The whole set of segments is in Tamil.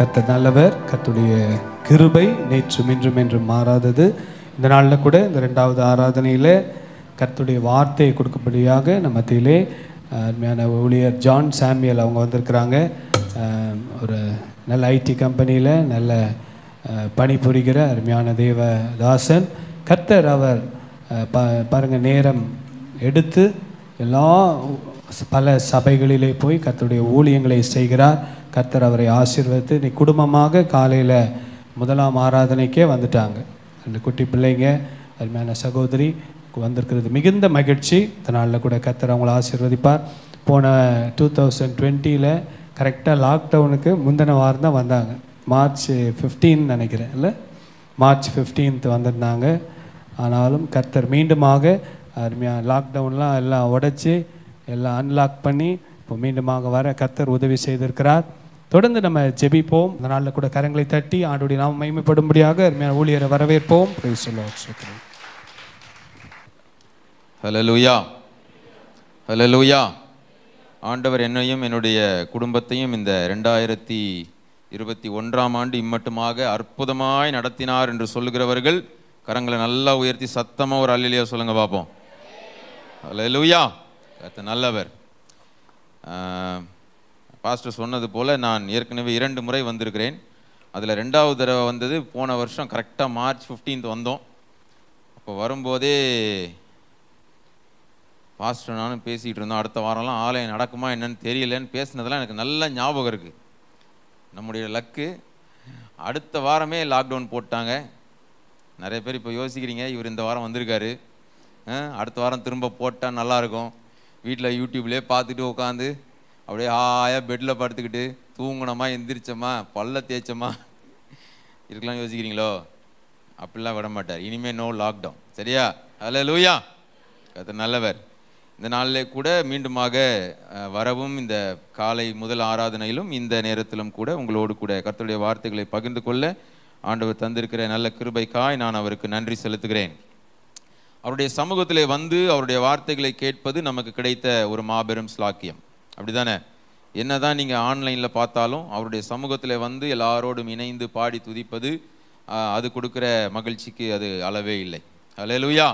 கத்த நல்லவர் கத்துடைய கிருபை நேற்று மென்றும் என்றும் மாறாதது இந்த நாளில் கூட இந்த ரெண்டாவது ஆராதனையில் கத்துடைய வார்த்தையை கொடுக்கும்படியாக நம்ம மத்தியிலே அருமையான ஊழியர் ஜான் சாமியல் அவங்க வந்திருக்கிறாங்க ஒரு நல்ல ஐடி கம்பெனியில் நல்ல பணிபுரிகிற அருமையான தேவ தாசன் கத்தர் அவர் ப பாருங்கள் நேரம் எடுத்து எல்லா பல சபைகளிலே போய் கத்துடைய ஊழியங்களை செய்கிறார் கர்த்தர் அவரை ஆசீர்வதித்து நீ குடும்பமாக காலையில் முதலாம் ஆராதனைக்கே வந்துட்டாங்க அந்த குட்டி பிள்ளைங்க அருமையான சகோதரி வந்திருக்கிறது மிகுந்த மகிழ்ச்சி இதனால் கூட கர்த்தர் அவங்கள ஆசீர்வதிப்பார் போன டூ தௌசண்ட் டுவெண்ட்டியில் கரெக்டாக லாக்டவுனுக்கு முந்தின வாரம் தான் வந்தாங்க மார்ச் ஃபிஃப்டீன் நினைக்கிறேன் இல்லை மார்ச் ஃபிஃப்டீன்த் வந்திருந்தாங்க ஆனாலும் கர்த்தர் மீண்டுமாக அருமையாக லாக்டவுன்லாம் எல்லாம் உடச்சி எல்லாம் அன்லாக் பண்ணி இப்போ மீண்டுமாக வர கர்த்தர் உதவி செய்திருக்கிறார் தொடர்ந்து நம்ம ஜெபிப்போம் இந்த நாளில் கூட கரங்களை தட்டி ஆண்டுடைய நாம் மகிமைப்படும்படியாக அருமையான ஊழியரை வரவேற்போம் ஹலோ லூயா ஹலோ லூயா ஆண்டவர் என்னையும் என்னுடைய குடும்பத்தையும் இந்த ரெண்டாயிரத்தி இருபத்தி ஒன்றாம் ஆண்டு இம்மட்டுமாக அற்புதமாய் நடத்தினார் என்று சொல்லுகிறவர்கள் கரங்களை நல்லா உயர்த்தி சத்தமாக ஒரு அல்லிலையா சொல்லுங்க பார்ப்போம் ஹலோ லூயா நல்லவர் பாஸ்டர் சொன்னது போல் நான் ஏற்கனவே இரண்டு முறை வந்திருக்கிறேன் அதில் ரெண்டாவது தடவை வந்தது போன வருஷம் கரெக்டாக மார்ச் ஃபிஃப்டீன்த் வந்தோம் அப்போ வரும்போதே பாஸ்டர் நானும் பேசிகிட்டு இருந்தோம் அடுத்த வாரம்லாம் ஆலயம் நடக்குமா என்னன்னு தெரியலன்னு பேசினதெல்லாம் எனக்கு நல்ல ஞாபகம் இருக்குது நம்முடைய லக்கு அடுத்த வாரமே லாக்டவுன் போட்டாங்க நிறைய பேர் இப்போ யோசிக்கிறீங்க இவர் இந்த வாரம் வந்திருக்காரு அடுத்த வாரம் திரும்ப போட்டால் நல்லாயிருக்கும் வீட்டில் யூடியூப்லேயே பார்த்துட்டு உட்காந்து அப்படியே ஆயா பெட்டில் படுத்துக்கிட்டு தூங்கினோமா எந்திரிச்சோமா பல்ல தேய்ச்சோமா இருக்கலாம் யோசிக்கிறீங்களோ அப்படிலாம் விட மாட்டார் இனிமேல் நோ லாக்டவுன் சரியா அதில் லூயா அது நல்லவர் இந்த நாளில் கூட மீண்டுமாக வரவும் இந்த காலை முதல் ஆராதனையிலும் இந்த நேரத்திலும் கூட உங்களோடு கூட கர்த்தருடைய வார்த்தைகளை பகிர்ந்து கொள்ள ஆண்டவர் தந்திருக்கிற நல்ல கிருபைக்காய் நான் அவருக்கு நன்றி செலுத்துகிறேன் அவருடைய சமூகத்தில் வந்து அவருடைய வார்த்தைகளை கேட்பது நமக்கு கிடைத்த ஒரு மாபெரும் ஸ்லாக்கியம் அப்படி தானே என்ன தான் நீங்கள் ஆன்லைனில் பார்த்தாலும் அவருடைய சமூகத்தில் வந்து எல்லாரோடும் இணைந்து பாடி துதிப்பது அது கொடுக்குற மகிழ்ச்சிக்கு அது அளவே இல்லை அலையலுயா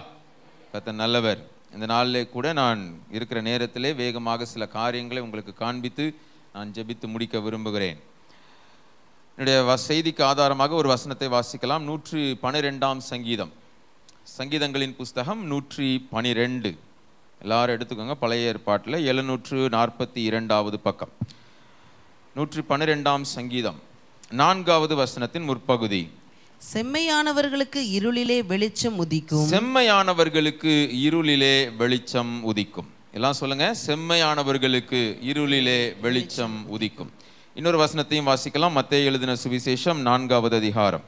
கத்த நல்லவர் இந்த நாளிலே கூட நான் இருக்கிற நேரத்திலே வேகமாக சில காரியங்களை உங்களுக்கு காண்பித்து நான் ஜெபித்து முடிக்க விரும்புகிறேன் என்னுடைய வ செய்திக்கு ஆதாரமாக ஒரு வசனத்தை வாசிக்கலாம் நூற்றி பனிரெண்டாம் சங்கீதம் சங்கீதங்களின் புஸ்தகம் நூற்றி பனிரெண்டு எல்லாரும் எடுத்துக்கோங்க பழைய ஏற்பாட்டில் எழுநூற்று நாற்பத்தி இரண்டாவது பக்கம் நூற்றி பன்னிரெண்டாம் சங்கீதம் நான்காவது வசனத்தின் முற்பகுதி செம்மையானவர்களுக்கு இருளிலே வெளிச்சம் உதிக்கும் செம்மையானவர்களுக்கு இருளிலே வெளிச்சம் உதிக்கும் எல்லாம் சொல்லுங்க செம்மையானவர்களுக்கு இருளிலே வெளிச்சம் உதிக்கும் இன்னொரு வசனத்தையும் வாசிக்கலாம் மத்திய எழுதின சுவிசேஷம் நான்காவது அதிகாரம்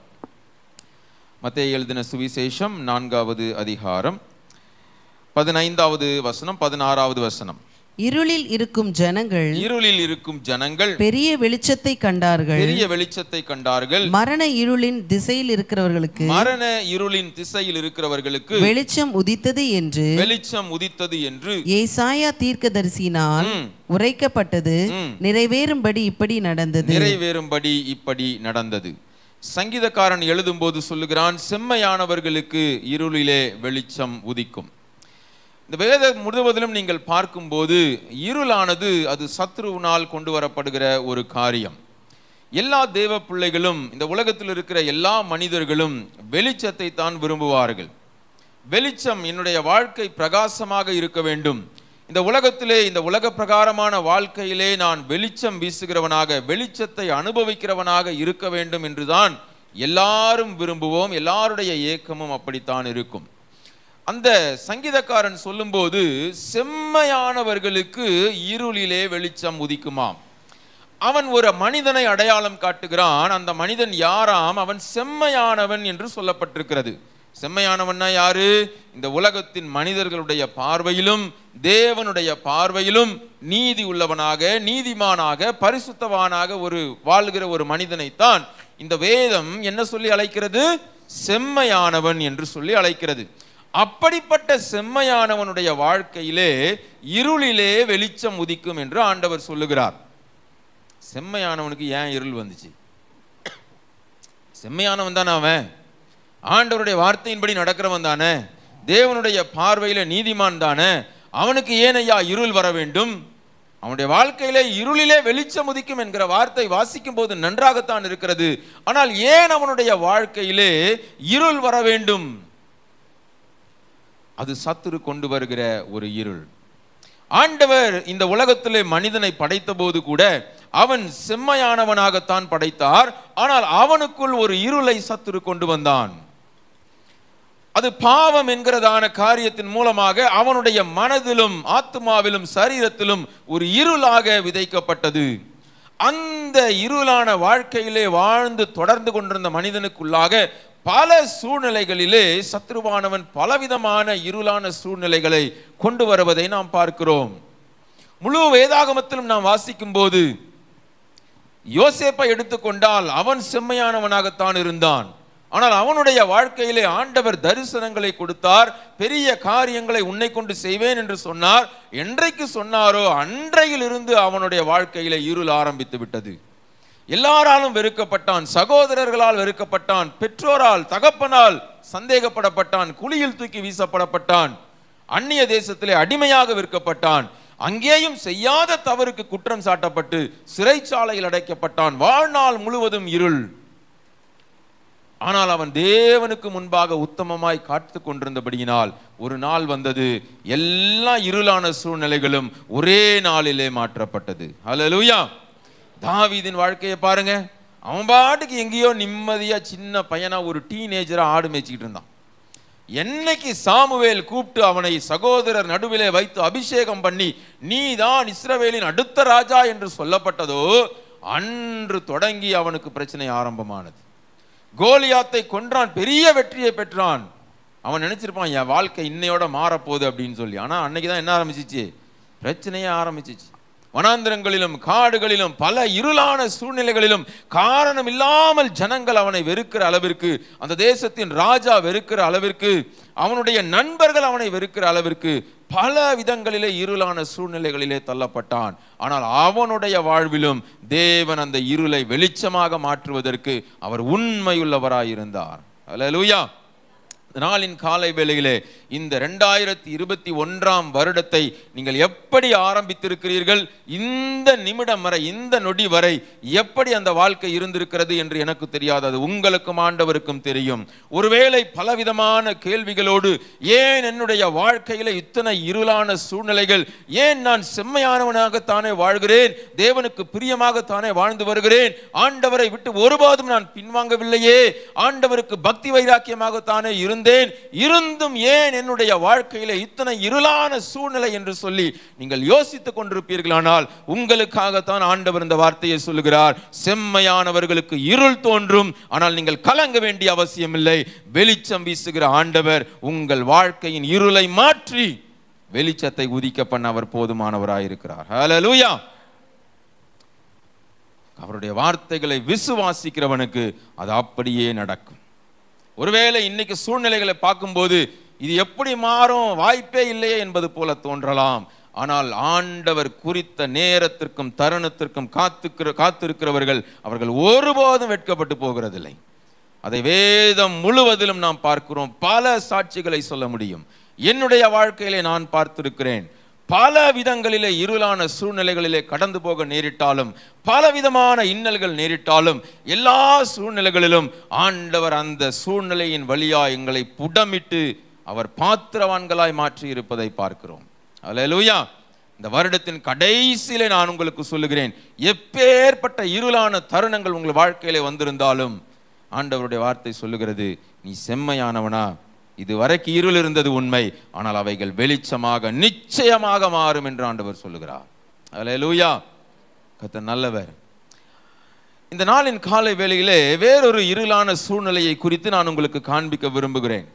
மத்திய எழுதின சுவிசேஷம் நான்காவது அதிகாரம் பதினைந்தாவது வசனம் பதினாறாவது வசனம் இருளில் இருக்கும் ஜனங்கள் இருளில் இருக்கும் ஜனங்கள் பெரிய வெளிச்சத்தை கண்டார்கள் பெரிய வெளிச்சத்தை கண்டார்கள் மரண இருளின் திசையில் இருக்கிறவர்களுக்கு மரண இருளின் திசையில் இருக்கிறவர்களுக்கு வெளிச்சம் உதித்தது என்று வெளிச்சம் உதித்தது என்று ஏசாயா தீர்க்கதரிசினால் உரைக்கப்பட்டது நிறைவேறும்படி இப்படி நடந்தது நிறைவேறும்படி இப்படி நடந்தது சங்கீதக்காரன் எழுதும்போது சொல்லுகிறான் செம்மையானவர்களுக்கு இருளிலே வெளிச்சம் உதிக்கும் இந்த வேத முழுவதிலும் நீங்கள் பார்க்கும்போது இருளானது அது சத்ருவினால் கொண்டு வரப்படுகிற ஒரு காரியம் எல்லா தேவ பிள்ளைகளும் இந்த உலகத்தில் இருக்கிற எல்லா மனிதர்களும் வெளிச்சத்தை தான் விரும்புவார்கள் வெளிச்சம் என்னுடைய வாழ்க்கை பிரகாசமாக இருக்க வேண்டும் இந்த உலகத்திலே இந்த உலக பிரகாரமான வாழ்க்கையிலே நான் வெளிச்சம் வீசுகிறவனாக வெளிச்சத்தை அனுபவிக்கிறவனாக இருக்க வேண்டும் என்றுதான் எல்லாரும் விரும்புவோம் எல்லாருடைய ஏக்கமும் அப்படித்தான் இருக்கும் அந்த சங்கீதக்காரன் சொல்லும்போது செம்மையானவர்களுக்கு இருளிலே வெளிச்சம் உதிக்குமாம் அவன் ஒரு மனிதனை அடையாளம் காட்டுகிறான் அந்த மனிதன் யாராம் அவன் செம்மையானவன் என்று சொல்லப்பட்டிருக்கிறது செம்மையானவன்னா யாரு இந்த உலகத்தின் மனிதர்களுடைய பார்வையிலும் தேவனுடைய பார்வையிலும் நீதி உள்ளவனாக நீதிமானாக பரிசுத்தவானாக ஒரு வாழ்கிற ஒரு மனிதனைத்தான் இந்த வேதம் என்ன சொல்லி அழைக்கிறது செம்மையானவன் என்று சொல்லி அழைக்கிறது அப்படிப்பட்ட செம்மையானவனுடைய வாழ்க்கையிலே இருளிலே வெளிச்சம் உதிக்கும் என்று ஆண்டவர் சொல்லுகிறார் செம்மையானவனுக்கு ஏன் இருள் வந்துச்சு செம்மையானவன் தானே அவன் ஆண்டவருடைய வார்த்தையின்படி நடக்கிறவன் தானே தேவனுடைய பார்வையில் நீதிமான் தானே அவனுக்கு ஏன் ஐயா இருள் வர வேண்டும் அவனுடைய வாழ்க்கையிலே இருளிலே வெளிச்சம் உதிக்கும் என்கிற வார்த்தை வாசிக்கும் போது நன்றாகத்தான் இருக்கிறது ஆனால் ஏன் அவனுடைய வாழ்க்கையிலே இருள் வர வேண்டும் அது சத்துரு கொண்டு வருகிற ஒரு இருள் ஆண்டவர் இந்த உலகத்திலே மனிதனை படைத்த போது கூட அவன் செம்மையானவனாகத்தான் படைத்தார் ஆனால் அவனுக்குள் ஒரு இருளை சத்துரு கொண்டு வந்தான் அது பாவம் என்கிறதான காரியத்தின் மூலமாக அவனுடைய மனதிலும் ஆத்மாவிலும் சரீரத்திலும் ஒரு இருளாக விதைக்கப்பட்டது அந்த இருளான வாழ்க்கையிலே வாழ்ந்து தொடர்ந்து கொண்டிருந்த மனிதனுக்குள்ளாக பல சூழ்நிலைகளிலே சத்ருவானவன் பலவிதமான இருளான சூழ்நிலைகளை கொண்டு வருவதை நாம் பார்க்கிறோம் முழு வேதாகமத்திலும் நாம் வாசிக்கும் போது யோசேப்பை எடுத்துக்கொண்டால் அவன் செம்மையானவனாகத்தான் இருந்தான் ஆனால் அவனுடைய வாழ்க்கையிலே ஆண்டவர் தரிசனங்களை கொடுத்தார் பெரிய காரியங்களை உன்னை கொண்டு செய்வேன் என்று சொன்னார் என்றைக்கு சொன்னாரோ அன்றையிலிருந்து அவனுடைய வாழ்க்கையிலே இருள் ஆரம்பித்து விட்டது எல்லாராலும் வெறுக்கப்பட்டான் சகோதரர்களால் வெறுக்கப்பட்டான் பெற்றோரால் தகப்பனால் சந்தேகப்படப்பட்டான் குழியில் தூக்கி வீசப்படப்பட்டான் அந்நிய தேசத்திலே அடிமையாக விற்கப்பட்டான் அங்கேயும் செய்யாத தவறுக்கு குற்றம் சாட்டப்பட்டு சிறைச்சாலையில் அடைக்கப்பட்டான் வாழ்நாள் முழுவதும் இருள் ஆனால் அவன் தேவனுக்கு முன்பாக உத்தமமாய் காத்து கொண்டிருந்தபடியினால் ஒரு நாள் வந்தது எல்லா இருளான சூழ்நிலைகளும் ஒரே நாளிலே மாற்றப்பட்டது ஹலோ லூயா தாவிதின் வாழ்க்கையை பாருங்க அவன் பாட்டுக்கு எங்கேயோ நிம்மதியாக சின்ன பையனாக ஒரு டீனேஜராக ஆடு மேய்ச்சிக்கிட்டு இருந்தான் என்னைக்கு சாமுவேல் கூப்பிட்டு அவனை சகோதரர் நடுவிலே வைத்து அபிஷேகம் பண்ணி நீ தான் இஸ்ரவேலின் அடுத்த ராஜா என்று சொல்லப்பட்டதோ அன்று தொடங்கி அவனுக்கு பிரச்சனை ஆரம்பமானது கோலியாத்தை கொன்றான் பெரிய வெற்றியை பெற்றான் அவன் நினைச்சிருப்பான் என் வாழ்க்கை இன்னையோட மாறப்போகுது அப்படின்னு சொல்லி ஆனால் அன்னைக்கு தான் என்ன ஆரம்பிச்சிச்சு பிரச்சனையே ஆரம்பிச்சிச்சு வனாந்திரங்களிலும் காடுகளிலும் பல இருளான சூழ்நிலைகளிலும் காரணம் இல்லாமல் ஜனங்கள் அவனை வெறுக்கிற அளவிற்கு அந்த தேசத்தின் ராஜா வெறுக்கிற அளவிற்கு அவனுடைய நண்பர்கள் அவனை வெறுக்கிற அளவிற்கு பல விதங்களிலே இருளான சூழ்நிலைகளிலே தள்ளப்பட்டான் ஆனால் அவனுடைய வாழ்விலும் தேவன் அந்த இருளை வெளிச்சமாக மாற்றுவதற்கு அவர் உண்மையுள்ளவராயிருந்தார் அல்ல லூயா நாளின் காலை வேளையிலே இந்த ரெண்டாயிரத்தி இருபத்தி ஒன்றாம் வருடத்தை நீங்கள் எப்படி ஆரம்பித்திருக்கிறீர்கள் இந்த நிமிடம் வரை இந்த நொடி வரை எப்படி அந்த வாழ்க்கை இருந்திருக்கிறது என்று எனக்கு தெரியாது அது உங்களுக்கும் ஆண்டவருக்கும் தெரியும் ஒருவேளை பலவிதமான கேள்விகளோடு ஏன் என்னுடைய வாழ்க்கையில் இத்தனை இருளான சூழ்நிலைகள் ஏன் நான் செம்மையானவனாகத்தானே வாழ்கிறேன் தேவனுக்கு பிரியமாகத்தானே வாழ்ந்து வருகிறேன் ஆண்டவரை விட்டு ஒருபோதும் நான் பின்வாங்கவில்லையே ஆண்டவருக்கு பக்தி வைராக்கியமாகத்தானே இருந்து இருந்தேன் இருந்தும் ஏன் என்னுடைய வாழ்க்கையில் இத்தனை இருளான சூழ்நிலை என்று சொல்லி நீங்கள் யோசித்துக் கொண்டிருப்பீர்களானால் உங்களுக்காகத்தான் ஆண்டவர் இந்த வார்த்தையை சொல்லுகிறார் செம்மையானவர்களுக்கு இருள் தோன்றும் ஆனால் நீங்கள் கலங்க வேண்டிய இல்லை வெளிச்சம் வீசுகிற ஆண்டவர் உங்கள் வாழ்க்கையின் இருளை மாற்றி வெளிச்சத்தை உதிக்க பண்ண அவர் போதுமானவராயிருக்கிறார் ஹலோ லூயா அவருடைய வார்த்தைகளை விசுவாசிக்கிறவனுக்கு அது அப்படியே நடக்கும் ஒருவேளை இன்னைக்கு சூழ்நிலைகளை பார்க்கும்போது இது எப்படி மாறும் வாய்ப்பே இல்லையே என்பது போல தோன்றலாம் ஆனால் ஆண்டவர் குறித்த நேரத்திற்கும் தருணத்திற்கும் காத்துக்கிற காத்திருக்கிறவர்கள் அவர்கள் ஒருபோதும் வெட்கப்பட்டு போகிறதில்லை அதை வேதம் முழுவதிலும் நாம் பார்க்கிறோம் பல சாட்சிகளை சொல்ல முடியும் என்னுடைய வாழ்க்கையிலே நான் பார்த்திருக்கிறேன் பல விதங்களிலே இருளான சூழ்நிலைகளிலே கடந்து போக நேரிட்டாலும் பலவிதமான இன்னல்கள் நேரிட்டாலும் எல்லா சூழ்நிலைகளிலும் ஆண்டவர் அந்த சூழ்நிலையின் வழியா எங்களை புடமிட்டு அவர் பாத்திரவான்களாய் மாற்றி இருப்பதை பார்க்கிறோம் அதில் இந்த வருடத்தின் கடைசியில நான் உங்களுக்கு சொல்லுகிறேன் எப்பேற்பட்ட இருளான தருணங்கள் உங்கள் வாழ்க்கையிலே வந்திருந்தாலும் ஆண்டவருடைய வார்த்தை சொல்லுகிறது நீ செம்மையானவனா இதுவரைக்கு இருள் இருந்தது உண்மை ஆனால் அவைகள் வெளிச்சமாக நிச்சயமாக மாறும் என்று ஆண்டவர் சொல்லுகிறார் அதில் லூயா கத்த நல்லவர் இந்த நாளின் காலை வேளையிலே வேறொரு இருளான சூழ்நிலையை குறித்து நான் உங்களுக்கு காண்பிக்க விரும்புகிறேன்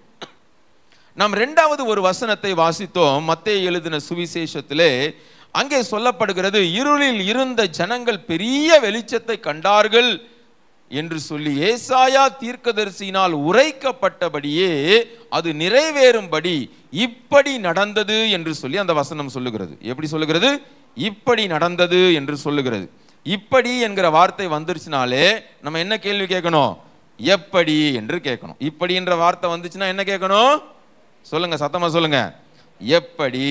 நாம் ரெண்டாவது ஒரு வசனத்தை வாசித்தோம் மத்திய எழுதின சுவிசேஷத்திலே அங்கே சொல்லப்படுகிறது இருளில் இருந்த ஜனங்கள் பெரிய வெளிச்சத்தை கண்டார்கள் என்று சொல்லி ஏசாயா தீர்க்கதரிசியினால் உரைக்கப்பட்டபடியே அது நிறைவேறும்படி இப்படி நடந்தது என்று சொல்லி அந்த வசனம் சொல்லுகிறது எப்படி சொல்லுகிறது இப்படி நடந்தது என்று சொல்லுகிறது இப்படி என்கிற வார்த்தை வந்துருச்சுனாலே நம்ம என்ன கேள்வி கேட்கணும் எப்படி என்று கேட்கணும் இப்படி என்ற வார்த்தை வந்துச்சுன்னா என்ன கேட்கணும் சொல்லுங்க சத்தமா சொல்லுங்க எப்படி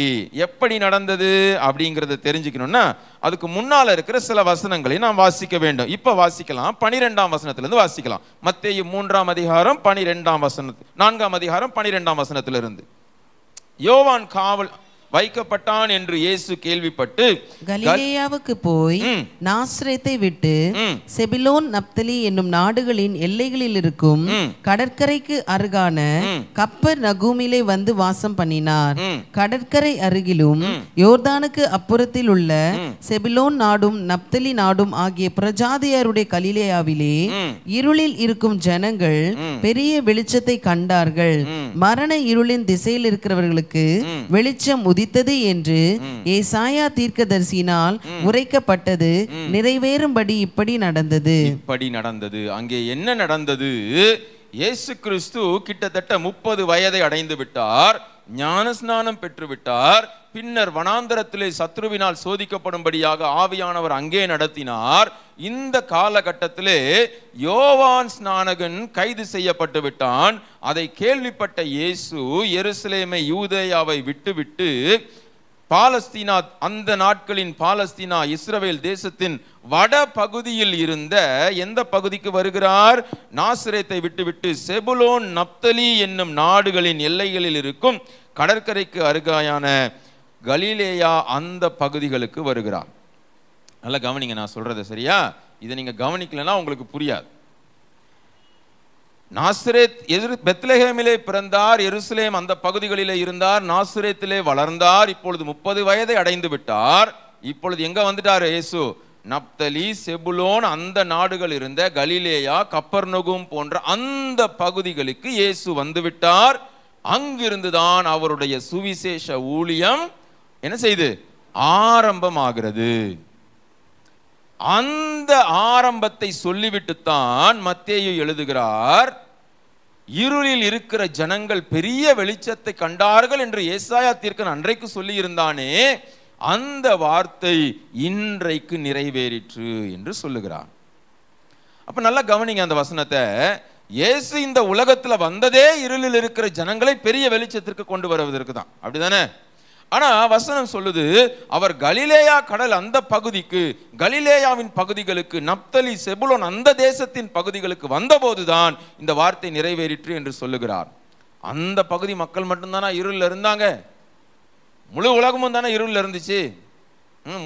எப்படி நடந்தது அப்படிங்கிறத தெரிஞ்சுக்கணும்னா அதுக்கு முன்னால் இருக்கிற சில வசனங்களை நாம் வாசிக்க வேண்டும் இப்போ வாசிக்கலாம் பனிரெண்டாம் வசனத்திலேருந்து வாசிக்கலாம் மத்திய மூன்றாம் அதிகாரம் பனிரெண்டாம் வசனத்து நான்காம் அதிகாரம் பனிரெண்டாம் வசனத்திலிருந்து யோவான் காவல் வைக்கப்பட்டான் என்று இயேசு கேள்விப்பட்டு கலிலேயாவுக்கு போய் நாசிரியத்தை விட்டு செபிலோன் நப்தலி என்னும் நாடுகளின் எல்லைகளில் இருக்கும் கடற்கரைக்கு அருகான கப்பர் நகூமிலே வந்து வாசம் பண்ணினார் கடற்கரை அருகிலும் யோர்தானுக்கு அப்புறத்தில் உள்ள செபிலோன் நாடும் நப்தலி நாடும் ஆகிய பிரஜாதியாருடைய கலிலேயாவிலே இருளில் இருக்கும் ஜனங்கள் பெரிய வெளிச்சத்தை கண்டார்கள் மரண இருளின் திசையில் இருக்கிறவர்களுக்கு வெளிச்சம் உதி உதித்தது என்று ஏசாயா தீர்க்கதரிசினால் உரைக்கப்பட்டது நிறைவேறும்படி இப்படி நடந்தது இப்படி நடந்தது அங்கே என்ன நடந்தது இயேசு கிறிஸ்து கிட்டத்தட்ட முப்பது வயதை அடைந்து விட்டார் ஞானஸ்நானம் பெற்றுவிட்டார் பின்னர் வனாந்தரத்திலே சத்ருவினால் சோதிக்கப்படும்படியாக ஆவியானவர் அங்கே நடத்தினார் இந்த காலகட்டத்திலே யோவான் ஸ்நானகன் கைது செய்யப்பட்டு விட்டான் அதை கேள்விப்பட்ட இயேசு எருசலேமை யூதேயாவை விட்டுவிட்டு பாலஸ்தீனா அந்த நாட்களின் பாலஸ்தீனா இஸ்ரவேல் தேசத்தின் வட பகுதியில் இருந்த எந்த பகுதிக்கு வருகிறார் நாசிரியத்தை விட்டுவிட்டு செபுலோன் நப்தலி என்னும் நாடுகளின் எல்லைகளில் இருக்கும் கடற்கரைக்கு அருகாயான கலீலேயா அந்த பகுதிகளுக்கு வருகிறார் நல்லா கவனிங்க நான் சொல்கிறத சரியா இதை நீங்கள் கவனிக்கலன்னா உங்களுக்கு புரியாது நாசிரேத் எதிர் பெத்லஹேமிலே பிறந்தார் எருசலேம் அந்த பகுதிகளிலே இருந்தார் நாசிரேத்திலே வளர்ந்தார் இப்பொழுது முப்பது வயதை அடைந்து விட்டார் இப்பொழுது எங்கே வந்துட்டார் இயேசு நப்தலி செபுலோன் அந்த நாடுகள் இருந்த கலிலேயா கப்பர்னுகும் போன்ற அந்த பகுதிகளுக்கு இயேசு வந்துவிட்டார் அங்கிருந்துதான் அவருடைய சுவிசேஷ ஊழியம் என்ன செய்து ஆரம்பமாகிறது அந்த ஆரம்பத்தை சொல்லிவிட்டு தான் மத்தேயு எழுதுகிறார் இருளில் இருக்கிற ஜனங்கள் பெரிய வெளிச்சத்தை கண்டார்கள் என்று ஏசாயா தீர்க்கன் அன்றைக்கு சொல்லியிருந்தானே அந்த வார்த்தை இன்றைக்கு நிறைவேறிற்று என்று சொல்லுகிறார் அப்போ நல்லா கவனிங்க அந்த வசனத்தை இயேசு இந்த உலகத்தில் வந்ததே இருளில் இருக்கிற ஜனங்களை பெரிய வெளிச்சத்திற்கு கொண்டு வருவதற்கு தான் அப்படிதானே ஆனால் வசனம் சொல்லுது அவர் கலிலேயா கடல் அந்த பகுதிக்கு கலிலேயாவின் பகுதிகளுக்கு நப்தலி செபுலோன் அந்த தேசத்தின் பகுதிகளுக்கு வந்தபோதுதான் இந்த வார்த்தை நிறைவேறிற்று என்று சொல்லுகிறார் அந்த பகுதி மக்கள் மட்டும்தானா இருளில் இருந்தாங்க முழு உலகமும் தானே இருளில் இருந்துச்சு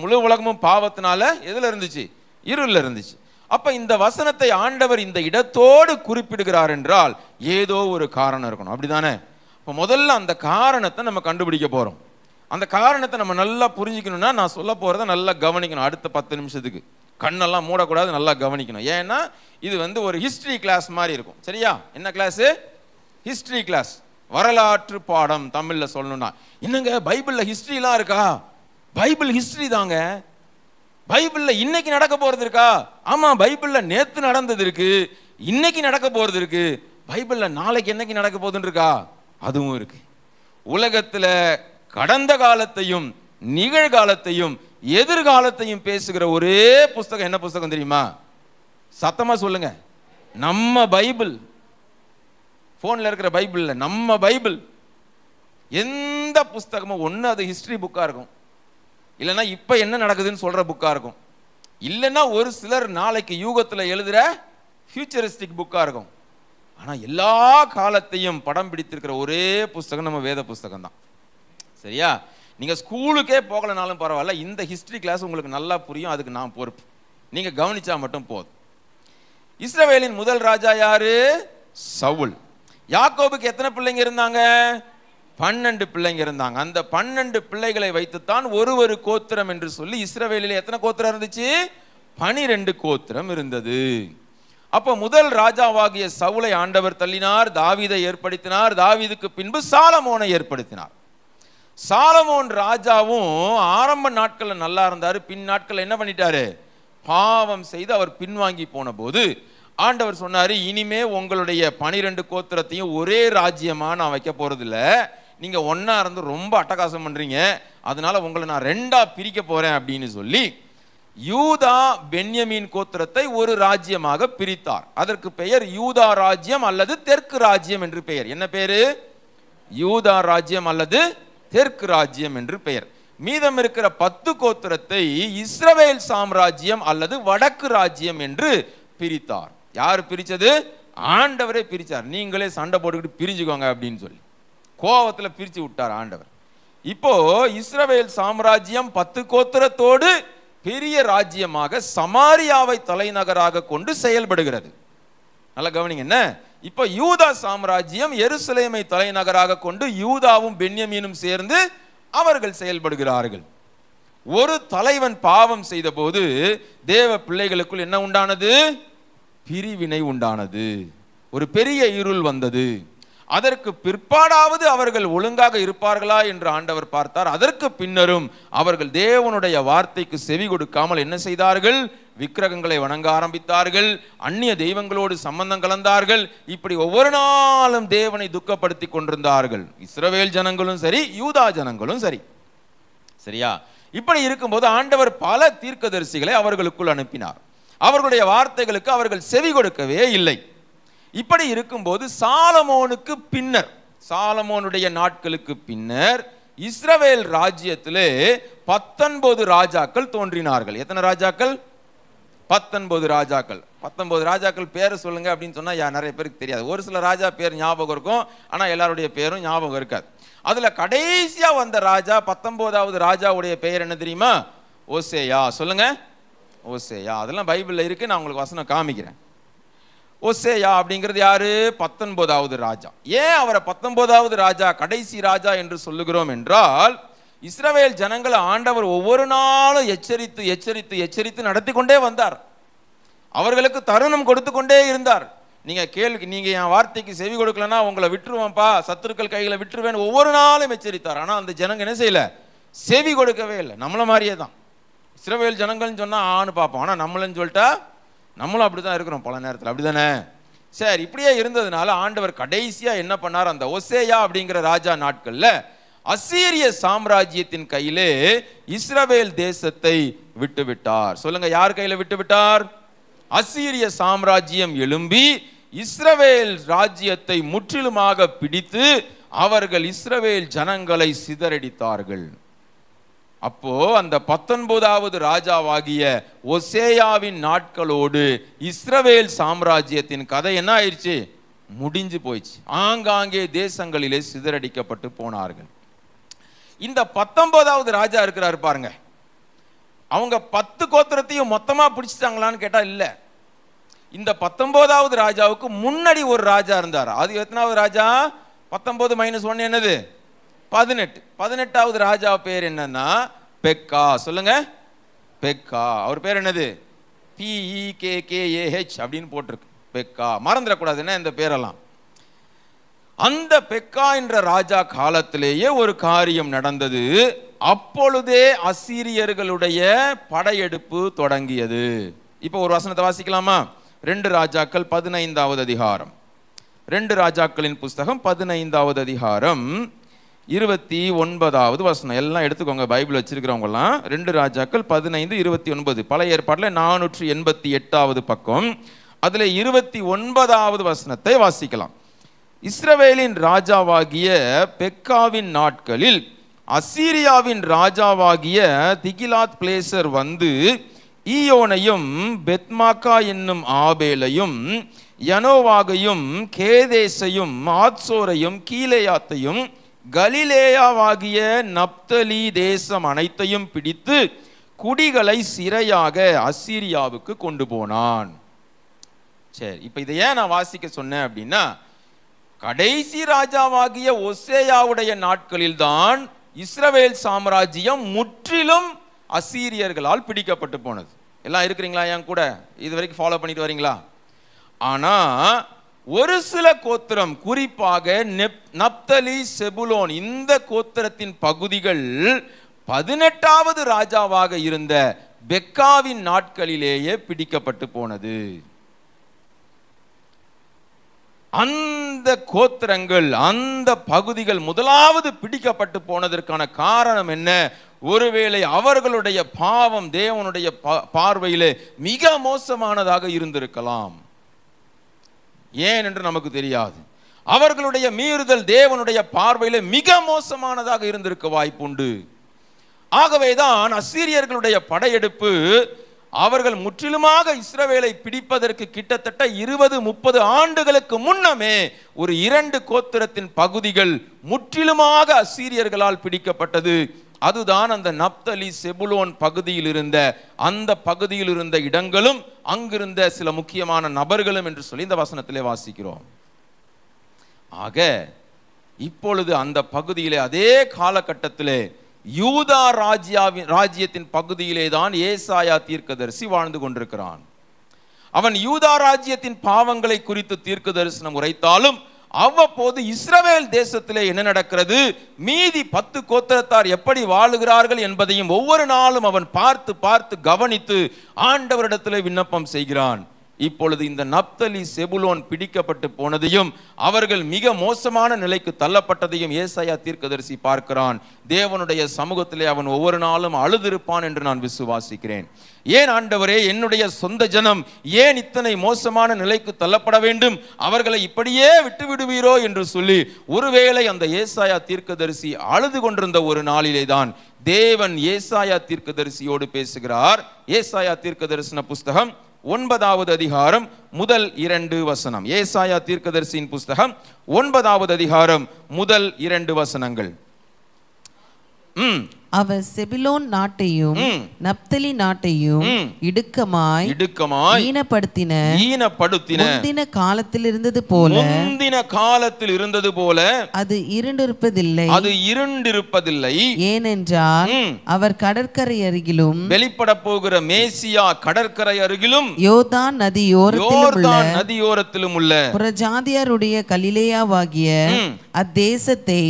முழு உலகமும் பாவத்தினால எதில் இருந்துச்சு இருளில் இருந்துச்சு அப்போ இந்த வசனத்தை ஆண்டவர் இந்த இடத்தோடு குறிப்பிடுகிறார் என்றால் ஏதோ ஒரு காரணம் இருக்கணும் அப்படி தானே இப்போ முதல்ல அந்த காரணத்தை நம்ம கண்டுபிடிக்க போகிறோம் அந்த காரணத்தை நம்ம நல்லா புரிஞ்சிக்கணும்னா நான் சொல்ல போகிறத நல்லா கவனிக்கணும் அடுத்த பத்து நிமிஷத்துக்கு கண்ணெல்லாம் மூடக்கூடாது நல்லா கவனிக்கணும் ஏன்னா இது வந்து ஒரு ஹிஸ்ட்ரி கிளாஸ் மாதிரி இருக்கும் சரியா என்ன கிளாஸு ஹிஸ்ட்ரி கிளாஸ் வரலாற்று பாடம் தமிழில் சொல்லணும்னா என்னங்க பைபிளில் ஹிஸ்ட்ரிலாம் இருக்கா பைபிள் ஹிஸ்ட்ரி தாங்க பைபிளில் இன்னைக்கு நடக்க போகிறது இருக்கா ஆமாம் பைபிளில் நேற்று நடந்தது இருக்கு இன்னைக்கு நடக்க போகிறது இருக்கு பைபிளில் நாளைக்கு என்னைக்கு நடக்க போகுதுன்னு இருக்கா அதுவும் இருக்கு உலகத்தில் கடந்த காலத்தையும் நிகழ்காலத்தையும் எதிர்காலத்தையும் பேசுகிற ஒரே புஸ்தகம் என்ன புஸ்தகம் தெரியுமா சத்தமாக சொல்லுங்க நம்ம பைபிள் ஃபோனில் இருக்கிற பைபிளில் நம்ம பைபிள் எந்த புஸ்தகமும் ஒன்று அது ஹிஸ்ட்ரி புக்காக இருக்கும் இல்லைன்னா இப்போ என்ன நடக்குதுன்னு சொல்கிற புக்காக இருக்கும் இல்லைன்னா ஒரு சிலர் நாளைக்கு யூகத்தில் எழுதுகிற ஃபியூச்சரிஸ்டிக் புக்காக இருக்கும் ஆனால் எல்லா காலத்தையும் படம் பிடித்திருக்கிற ஒரே புஸ்தகம் நம்ம வேத புஸ்தகம் தான் சரியா நீங்கள் ஸ்கூலுக்கே போகலனாலும் பரவாயில்ல இந்த ஹிஸ்ட்ரி கிளாஸ் உங்களுக்கு நல்லா புரியும் அதுக்கு நான் பொறுப்பு நீங்கள் கவனிச்சா மட்டும் போதும் இஸ்ரவேலின் முதல் ராஜா யாரு சவுல் யாக்கோபுக்கு எத்தனை பிள்ளைங்க இருந்தாங்க பன்னெண்டு பிள்ளைங்க இருந்தாங்க அந்த பன்னெண்டு பிள்ளைகளை வைத்துத்தான் ஒரு ஒரு கோத்திரம் என்று சொல்லி இஸ்ரவேலில் எத்தனை கோத்திரம் இருந்துச்சு பனிரெண்டு கோத்திரம் இருந்தது அப்போ முதல் ராஜாவாகிய சவுளை ஆண்டவர் தள்ளினார் தாவிதை ஏற்படுத்தினார் தாவிதுக்கு பின்பு சாலமோனை ஏற்படுத்தினார் சாலமோன் ராஜாவும் ஆரம்ப நாட்களில் நல்லா இருந்தார் பின் நாட்களில் என்ன பண்ணிட்டாரு பாவம் செய்து அவர் பின்வாங்கி போன போது ஆண்டவர் சொன்னார் இனிமே உங்களுடைய பனிரெண்டு கோத்திரத்தையும் ஒரே ராஜ்யமாக நான் வைக்க போகிறதில்ல நீங்கள் ஒன்றா இருந்து ரொம்ப அட்டகாசம் பண்ணுறீங்க அதனால் உங்களை நான் ரெண்டாக பிரிக்க போகிறேன் அப்படின்னு சொல்லி யூதா பென்யமீன் கோத்திரத்தை ஒரு ராஜ்யமாக பிரித்தார் அதற்கு பெயர் யூதா ராஜ்யம் அல்லது தெற்கு ராஜ்யம் என்று பெயர் என்ன பேர் யூதா ராஜ்யம் அல்லது தெற்கு ராஜ்யம் என்று பெயர் மீதம் இருக்கிற பத்து கோத்திரத்தை இஸ்ரவேல் சாம்ராஜ்யம் அல்லது வடக்கு ராஜ்யம் என்று பிரித்தார் யார் பிரித்தது ஆண்டவரே பிரித்தார் நீங்களே சண்டை போட்டுக்கிட்டு பிரிஞ்சுக்கோங்க அப்படின்னு சொல்லி கோவத்தில் பிரித்து விட்டார் ஆண்டவர் இப்போ இஸ்ரவேல் சாம்ராஜ்யம் பத்து கோத்திரத்தோடு பெரிய ராஜ்யமாக சமாரியாவை தலைநகராக கொண்டு செயல்படுகிறது நல்லா கவனிங்க என்ன இப்போ யூதா சாம்ராஜ்யம் எருசலேமை தலைநகராக கொண்டு யூதாவும் பென்யமீனும் சேர்ந்து அவர்கள் செயல்படுகிறார்கள் ஒரு தலைவன் பாவம் செய்த போது தேவ பிள்ளைகளுக்குள் என்ன உண்டானது பிரிவினை உண்டானது ஒரு பெரிய இருள் வந்தது அதற்கு பிற்பாடாவது அவர்கள் ஒழுங்காக இருப்பார்களா என்று ஆண்டவர் பார்த்தார் அதற்கு பின்னரும் அவர்கள் தேவனுடைய வார்த்தைக்கு செவி கொடுக்காமல் என்ன செய்தார்கள் விக்கிரகங்களை வணங்க ஆரம்பித்தார்கள் அந்நிய தெய்வங்களோடு சம்பந்தம் கலந்தார்கள் இப்படி ஒவ்வொரு நாளும் தேவனை துக்கப்படுத்தி கொண்டிருந்தார்கள் இஸ்ரவேல் ஜனங்களும் சரி யூதா ஜனங்களும் சரி சரியா இப்படி இருக்கும்போது ஆண்டவர் பல தீர்க்கதரிசிகளை அவர்களுக்குள் அனுப்பினார் அவர்களுடைய வார்த்தைகளுக்கு அவர்கள் செவி கொடுக்கவே இல்லை இப்படி இருக்கும்போது சாலமோனுக்கு பின்னர் சாலமோனுடைய நாட்களுக்கு பின்னர் இஸ்ரவேல் ராஜ்யத்திலே பத்தொன்பது ராஜாக்கள் தோன்றினார்கள் எத்தனை ராஜாக்கள் பத்தொன்பது ராஜாக்கள் பத்தொன்பது ராஜாக்கள் பேர் சொல்லுங்க அப்படின்னு சொன்னால் நிறைய பேருக்கு தெரியாது ஒரு சில ராஜா பேர் ஞாபகம் இருக்கும் ஆனால் எல்லாருடைய பேரும் ஞாபகம் இருக்காது அதில் கடைசியாக வந்த ராஜா பத்தொம்போதாவது ராஜாவுடைய பெயர் என்ன தெரியுமா ஓசேயா சொல்லுங்கள் ஓசேயா அதெல்லாம் பைபிளில் இருக்குது நான் உங்களுக்கு வசனம் காமிக்கிறேன் ஓசேயா அப்படிங்கிறது யாரு பத்தொன்பதாவது ராஜா ஏன் அவரை பத்தொன்பதாவது ராஜா கடைசி ராஜா என்று சொல்லுகிறோம் என்றால் இஸ்ரவேல் ஜனங்களை ஆண்டவர் ஒவ்வொரு நாளும் எச்சரித்து எச்சரித்து எச்சரித்து நடத்தி கொண்டே வந்தார் அவர்களுக்கு தருணம் கொடுத்து கொண்டே இருந்தார் நீங்கள் கேள்வி நீங்கள் என் வார்த்தைக்கு செவி கொடுக்கலன்னா உங்களை விட்டுருவேன்ப்பா சத்துருக்கள் கைகளை விட்டுருவேன் ஒவ்வொரு நாளும் எச்சரித்தார் ஆனால் அந்த ஜனங்க என்ன செய்யலை செவி கொடுக்கவே இல்லை நம்மளை மாதிரியே தான் இஸ்ரவேல் ஜனங்கள்னு சொன்னால் ஆணு பார்ப்போம் ஆனால் நம்மளன்னு சொல்லிட்டா நம்மளும் அப்படி தான் இருக்கிறோம் பல நேரத்தில் அப்படி தானே சரி இப்படியே இருந்ததுனால ஆண்டவர் கடைசியாக என்ன பண்ணார் அந்த ஒசேயா அப்படிங்கிற ராஜா நாட்களில் அசீரிய சாம்ராஜ்யத்தின் கையிலே இஸ்ரவேல் தேசத்தை விட்டுவிட்டார் சொல்லுங்க யார் கையில விட்டுவிட்டார் அசீரிய சாம்ராஜ்யம் எழும்பி இஸ்ரவேல் ராஜ்யத்தை முற்றிலுமாக பிடித்து அவர்கள் இஸ்ரவேல் ஜனங்களை சிதறடித்தார்கள் அப்போ அந்த பத்தொன்பதாவது ராஜாவாகிய ஒசேயாவின் நாட்களோடு இஸ்ரவேல் சாம்ராஜ்யத்தின் கதை என்ன ஆயிடுச்சு முடிஞ்சு போயிடுச்சு ஆங்காங்கே தேசங்களிலே சிதறடிக்கப்பட்டு போனார்கள் இந்த பத்தொன்பதாவது ராஜா இருக்கிறாரு பாருங்க அவங்க பத்து கோத்திரத்தையும் மொத்தமாக பிடிச்சிட்டாங்களான்னு கேட்டால் இல்லை இந்த பத்தொன்பதாவது ராஜாவுக்கு முன்னாடி ஒரு ராஜா இருந்தார் அது எத்தனாவது ராஜா பத்தொன்பது மைனஸ் ஒன்று என்னது பதினெட்டு பதினெட்டாவது ராஜா பேர் என்னன்னா பெக்கா சொல்லுங்க பெக்கா அவர் பேர் என்னது பிஇ கே ஏஹெச் அப்படின்னு போட்டிருக்கு பெக்கா மறந்துடக்கூடாது என்ன இந்த பேரெல்லாம் அந்த பெக்கா என்ற ராஜா காலத்திலேயே ஒரு காரியம் நடந்தது அப்பொழுதே அசீரியர்களுடைய படையெடுப்பு தொடங்கியது இப்போ ஒரு வசனத்தை வாசிக்கலாமா ரெண்டு ராஜாக்கள் பதினைந்தாவது அதிகாரம் ரெண்டு ராஜாக்களின் புஸ்தகம் பதினைந்தாவது அதிகாரம் இருபத்தி ஒன்பதாவது வசனம் எல்லாம் எடுத்துக்கோங்க பைபிள் வச்சிருக்கிறவங்கலாம் ரெண்டு ராஜாக்கள் பதினைந்து இருபத்தி ஒன்பது பழைய ஏற்பாட்டில் நானூற்றி எண்பத்தி எட்டாவது பக்கம் அதில் இருபத்தி ஒன்பதாவது வசனத்தை வாசிக்கலாம் இஸ்ரவேலின் ராஜாவாகிய பெக்காவின் நாட்களில் அசீரியாவின் ராஜாவாகிய திகிலாத் பிளேசர் வந்து ஈயோனையும் பெத்மாக்கா என்னும் ஆபேலையும் யனோவாகையும் கேதேசையும் ஆத்சோரையும் கீழேயாத்தையும் கலிலேயாவாகிய நப்தலி தேசம் அனைத்தையும் பிடித்து குடிகளை சிறையாக அசீரியாவுக்கு கொண்டு போனான் சரி இப்போ இதை ஏன் நான் வாசிக்க சொன்னேன் அப்படின்னா கடைசி ராஜாவாகிய ஒசேயாவுடைய நாட்களில்தான் இஸ்ரவேல் சாம்ராஜ்யம் முற்றிலும் அசீரியர்களால் பிடிக்கப்பட்டு போனது எல்லாம் இருக்கிறீங்களா என் கூட இது வரைக்கும் ஃபாலோ பண்ணிட்டு வரீங்களா ஆனால் ஒரு சில கோத்திரம் குறிப்பாக நெப் நப்தலி செபுலோன் இந்த கோத்திரத்தின் பகுதிகள் பதினெட்டாவது ராஜாவாக இருந்த பெக்காவின் நாட்களிலேயே பிடிக்கப்பட்டு போனது அந்த கோத்திரங்கள் அந்த பகுதிகள் முதலாவது பிடிக்கப்பட்டு போனதற்கான காரணம் என்ன ஒருவேளை அவர்களுடைய பாவம் தேவனுடைய பார்வையிலே மிக மோசமானதாக இருந்திருக்கலாம் ஏன் என்று நமக்கு தெரியாது அவர்களுடைய மீறுதல் தேவனுடைய பார்வையில் மிக மோசமானதாக இருந்திருக்க வாய்ப்புண்டு ஆகவேதான் அசீரியர்களுடைய படையெடுப்பு அவர்கள் முற்றிலுமாக இஸ்ரவேலை பிடிப்பதற்கு கிட்டத்தட்ட இருபது முப்பது ஆண்டுகளுக்கு முன்னமே ஒரு இரண்டு கோத்திரத்தின் பகுதிகள் முற்றிலுமாக அசீரியர்களால் பிடிக்கப்பட்டது அதுதான் அந்த நப்தலி செபுலோன் பகுதியில் இருந்த அந்த பகுதியில் இருந்த இடங்களும் அங்கிருந்த சில முக்கியமான நபர்களும் என்று சொல்லி இந்த வசனத்திலே வாசிக்கிறோம் ஆக இப்பொழுது அந்த பகுதியிலே அதே காலகட்டத்திலே யூதா ராஜ்யாவின் ராஜ்யத்தின் பகுதியிலே தான் ஏசாயா தீர்க்கதரிசி வாழ்ந்து கொண்டிருக்கிறான் அவன் யூதா ராஜ்யத்தின் பாவங்களை குறித்து தீர்க்க தரிசனம் உரைத்தாலும் அவ்வப்போது இஸ்ரவேல் தேசத்திலே என்ன நடக்கிறது மீதி பத்து கோத்திரத்தார் எப்படி வாழுகிறார்கள் என்பதையும் ஒவ்வொரு நாளும் அவன் பார்த்து பார்த்து கவனித்து ஆண்டவரிடத்தில் விண்ணப்பம் செய்கிறான் இப்பொழுது இந்த நப்தலி செபுலோன் பிடிக்கப்பட்டு போனதையும் அவர்கள் மிக மோசமான நிலைக்கு தள்ளப்பட்டதையும் ஏசாயா தீர்க்கதரிசி பார்க்கிறான் தேவனுடைய சமூகத்திலே அவன் ஒவ்வொரு நாளும் அழுதிருப்பான் என்று நான் விசுவாசிக்கிறேன் ஏன் ஆண்டவரே என்னுடைய சொந்த ஜனம் ஏன் இத்தனை மோசமான நிலைக்கு தள்ளப்பட வேண்டும் அவர்களை இப்படியே விட்டுவிடுவீரோ என்று சொல்லி ஒருவேளை அந்த ஏசாயா தீர்க்கதரிசி அழுது கொண்டிருந்த ஒரு நாளிலே தான் தேவன் ஏசாயா தீர்க்கதரிசியோடு பேசுகிறார் ஏசாயா தீர்க்கதரிசன புஸ்தகம் ஒன்பதாவது அதிகாரம் முதல் இரண்டு வசனம் ஏசாயா தீர்க்கதரிசியின் புஸ்தகம் ஒன்பதாவது அதிகாரம் முதல் இரண்டு வசனங்கள் ம் அவர் செபிலோன் நாட்டையும் நப்தலி நாட்டையும் இடுக்கமாய் இடுக்கமாய் ஈனப்படுத்தின ஈனப்படுத்தின முந்தின காலத்தில் இருந்தது போல முந்தின காலத்தில் இருந்தது போல அது இருண்டிருப்பதில்லை அது இருண்டிருப்பதில்லை ஏனென்றால் அவர் கடற்கரை அருகிலும் வெளிப்பட போகிற மேசியா கடற்கரை அருகிலும் யோதான் நதியோரத்தில் நதியோரத்திலும் உள்ள புறஜாதியாருடைய கலிலேயாவாகிய அத்தேசத்தை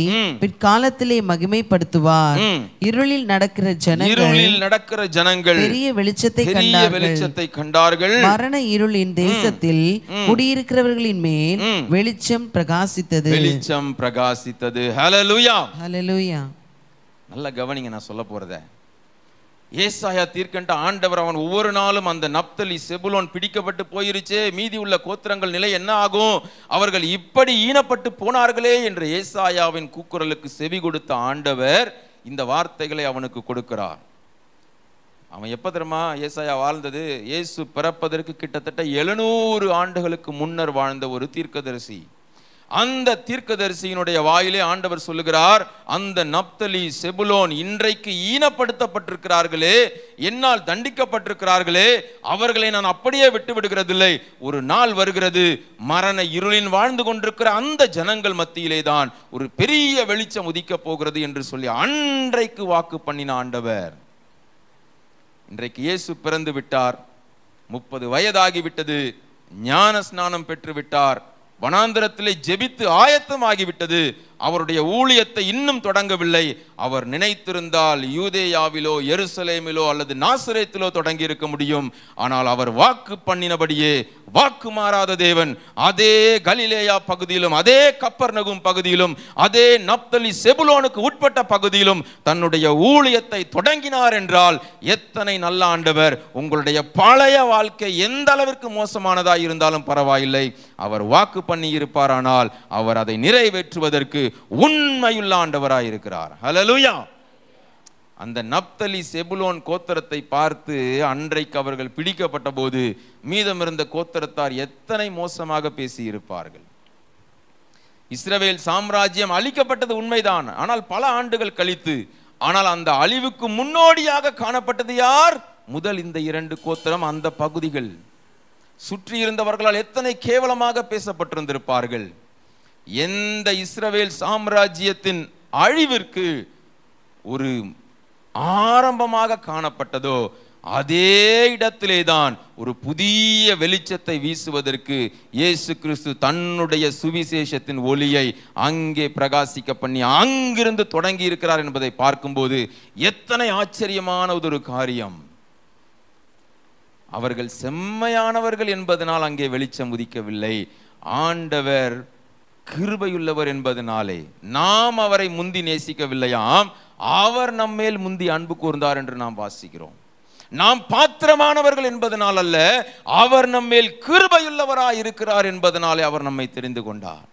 பிற்காலத்திலே மகிமைப்படுத்துவார் இரு இருளில் நடக்கிற ஜனங்கள் இருளில் நடக்கிற ஜனங்கள் பெரிய வெளிச்சத்தை கண்டார்கள் வெளிச்சத்தை கண்டார்கள் மரண இருளின் தேசத்தில் குடியிருக்கிறவர்களின் மேல் வெளிச்சம் பிரகாசித்தது வெளிச்சம் பிரகாசித்தது ஹalleluya ஹalleluya நல்லா கவனிங்க நான் சொல்ல போறத ஏசாயா தீர்க்கண்ட ஆண்டவர் அவன் ஒவ்வொரு நாளும் அந்த நப்தலி செபுலோன் பிடிக்கப்பட்டு போயிருச்சே மீதி உள்ள கோத்திரங்கள் நிலை என்ன ஆகும் அவர்கள் இப்படி ஈனப்பட்டு போனார்களே என்று ஏசாயாவின் கூக்குரலுக்கு செவி கொடுத்த ஆண்டவர் இந்த வார்த்தைகளை அவனுக்கு கொடுக்கிறார் அவன் எப்போ தெரியுமா ஏசாயா வாழ்ந்தது இயேசு பிறப்பதற்கு கிட்டத்தட்ட எழுநூறு ஆண்டுகளுக்கு முன்னர் வாழ்ந்த ஒரு தீர்க்கதரிசி அந்த தீர்க்கதரிசியினுடைய வாயிலே ஆண்டவர் சொல்லுகிறார் அந்த நப்தலி செபுலோன் இன்றைக்கு ஈனப்படுத்தப்பட்டிருக்கிறார்களே என்னால் தண்டிக்கப்பட்டிருக்கிறார்களே அவர்களை நான் அப்படியே விட்டு விடுகிறதில்லை ஒரு நாள் வருகிறது மரண இருளின் வாழ்ந்து கொண்டிருக்கிற அந்த ஜனங்கள் மத்தியிலே தான் ஒரு பெரிய வெளிச்சம் உதிக்கப் போகிறது என்று சொல்லி அன்றைக்கு வாக்கு பண்ணின ஆண்டவர் இன்றைக்கு இயேசு பிறந்து விட்டார் முப்பது வயதாகிவிட்டது ஞான ஸ்நானம் பெற்று விட்டார் வனாந்திரத்திலே ஜெபித்து ஆயத்தமாகிவிட்டது அவருடைய ஊழியத்தை இன்னும் தொடங்கவில்லை அவர் நினைத்திருந்தால் யூதேயாவிலோ எருசலேமிலோ அல்லது நாசிரேத்திலோ தொடங்கி இருக்க முடியும் ஆனால் அவர் வாக்கு பண்ணினபடியே வாக்கு மாறாத தேவன் அதே கலிலேயா பகுதியிலும் அதே கப்பர் நகும் பகுதியிலும் அதே நப்தலி செபுலோனுக்கு உட்பட்ட பகுதியிலும் தன்னுடைய ஊழியத்தை தொடங்கினார் என்றால் எத்தனை நல்ல ஆண்டவர் உங்களுடைய பழைய வாழ்க்கை எந்த அளவிற்கு மோசமானதாக இருந்தாலும் பரவாயில்லை அவர் வாக்கு பண்ணி இருப்பாரானால் அவர் அதை நிறைவேற்றுவதற்கு உண்மையுள்ள ஆண்டவராய் இருக்கிறார் ஹலலுயா அந்த நப்தலி செபுலோன் கோத்தரத்தை பார்த்து அன்றைக்கு அவர்கள் பிடிக்கப்பட்ட போது இருந்த கோத்தரத்தார் எத்தனை மோசமாக பேசியிருப்பார்கள் இஸ்ரவேல் சாம்ராஜ்யம் அழிக்கப்பட்டது உண்மைதான் ஆனால் பல ஆண்டுகள் கழித்து ஆனால் அந்த அழிவுக்கு முன்னோடியாக காணப்பட்டது யார் முதல் இந்த இரண்டு கோத்தரம் அந்த பகுதிகள் சுற்றி இருந்தவர்களால் எத்தனை கேவலமாக பேசப்பட்டிருந்திருப்பார்கள் எந்த இஸ்ரவேல் சாம்ராஜ்யத்தின் அழிவிற்கு ஒரு ஆரம்பமாக காணப்பட்டதோ அதே இடத்திலே தான் ஒரு புதிய வெளிச்சத்தை வீசுவதற்கு இயேசு கிறிஸ்து தன்னுடைய சுவிசேஷத்தின் ஒளியை அங்கே பிரகாசிக்க பண்ணி அங்கிருந்து தொடங்கி இருக்கிறார் என்பதை பார்க்கும்போது எத்தனை ஆச்சரியமான ஒரு காரியம் அவர்கள் செம்மையானவர்கள் என்பதனால் அங்கே வெளிச்சம் உதிக்கவில்லை ஆண்டவர் கிருபையுள்ளவர் என்பதனாலே நாம் அவரை முந்தி நேசிக்கவில்லையாம் அவர் நம்மேல் முந்தி அன்பு கூர்ந்தார் என்று நாம் வாசிக்கிறோம் நாம் பாத்திரமானவர்கள் என்பதனால் அல்ல அவர் நம்மேல் கிருபையுள்ளவராய் இருக்கிறார் என்பதனாலே அவர் நம்மை தெரிந்து கொண்டார்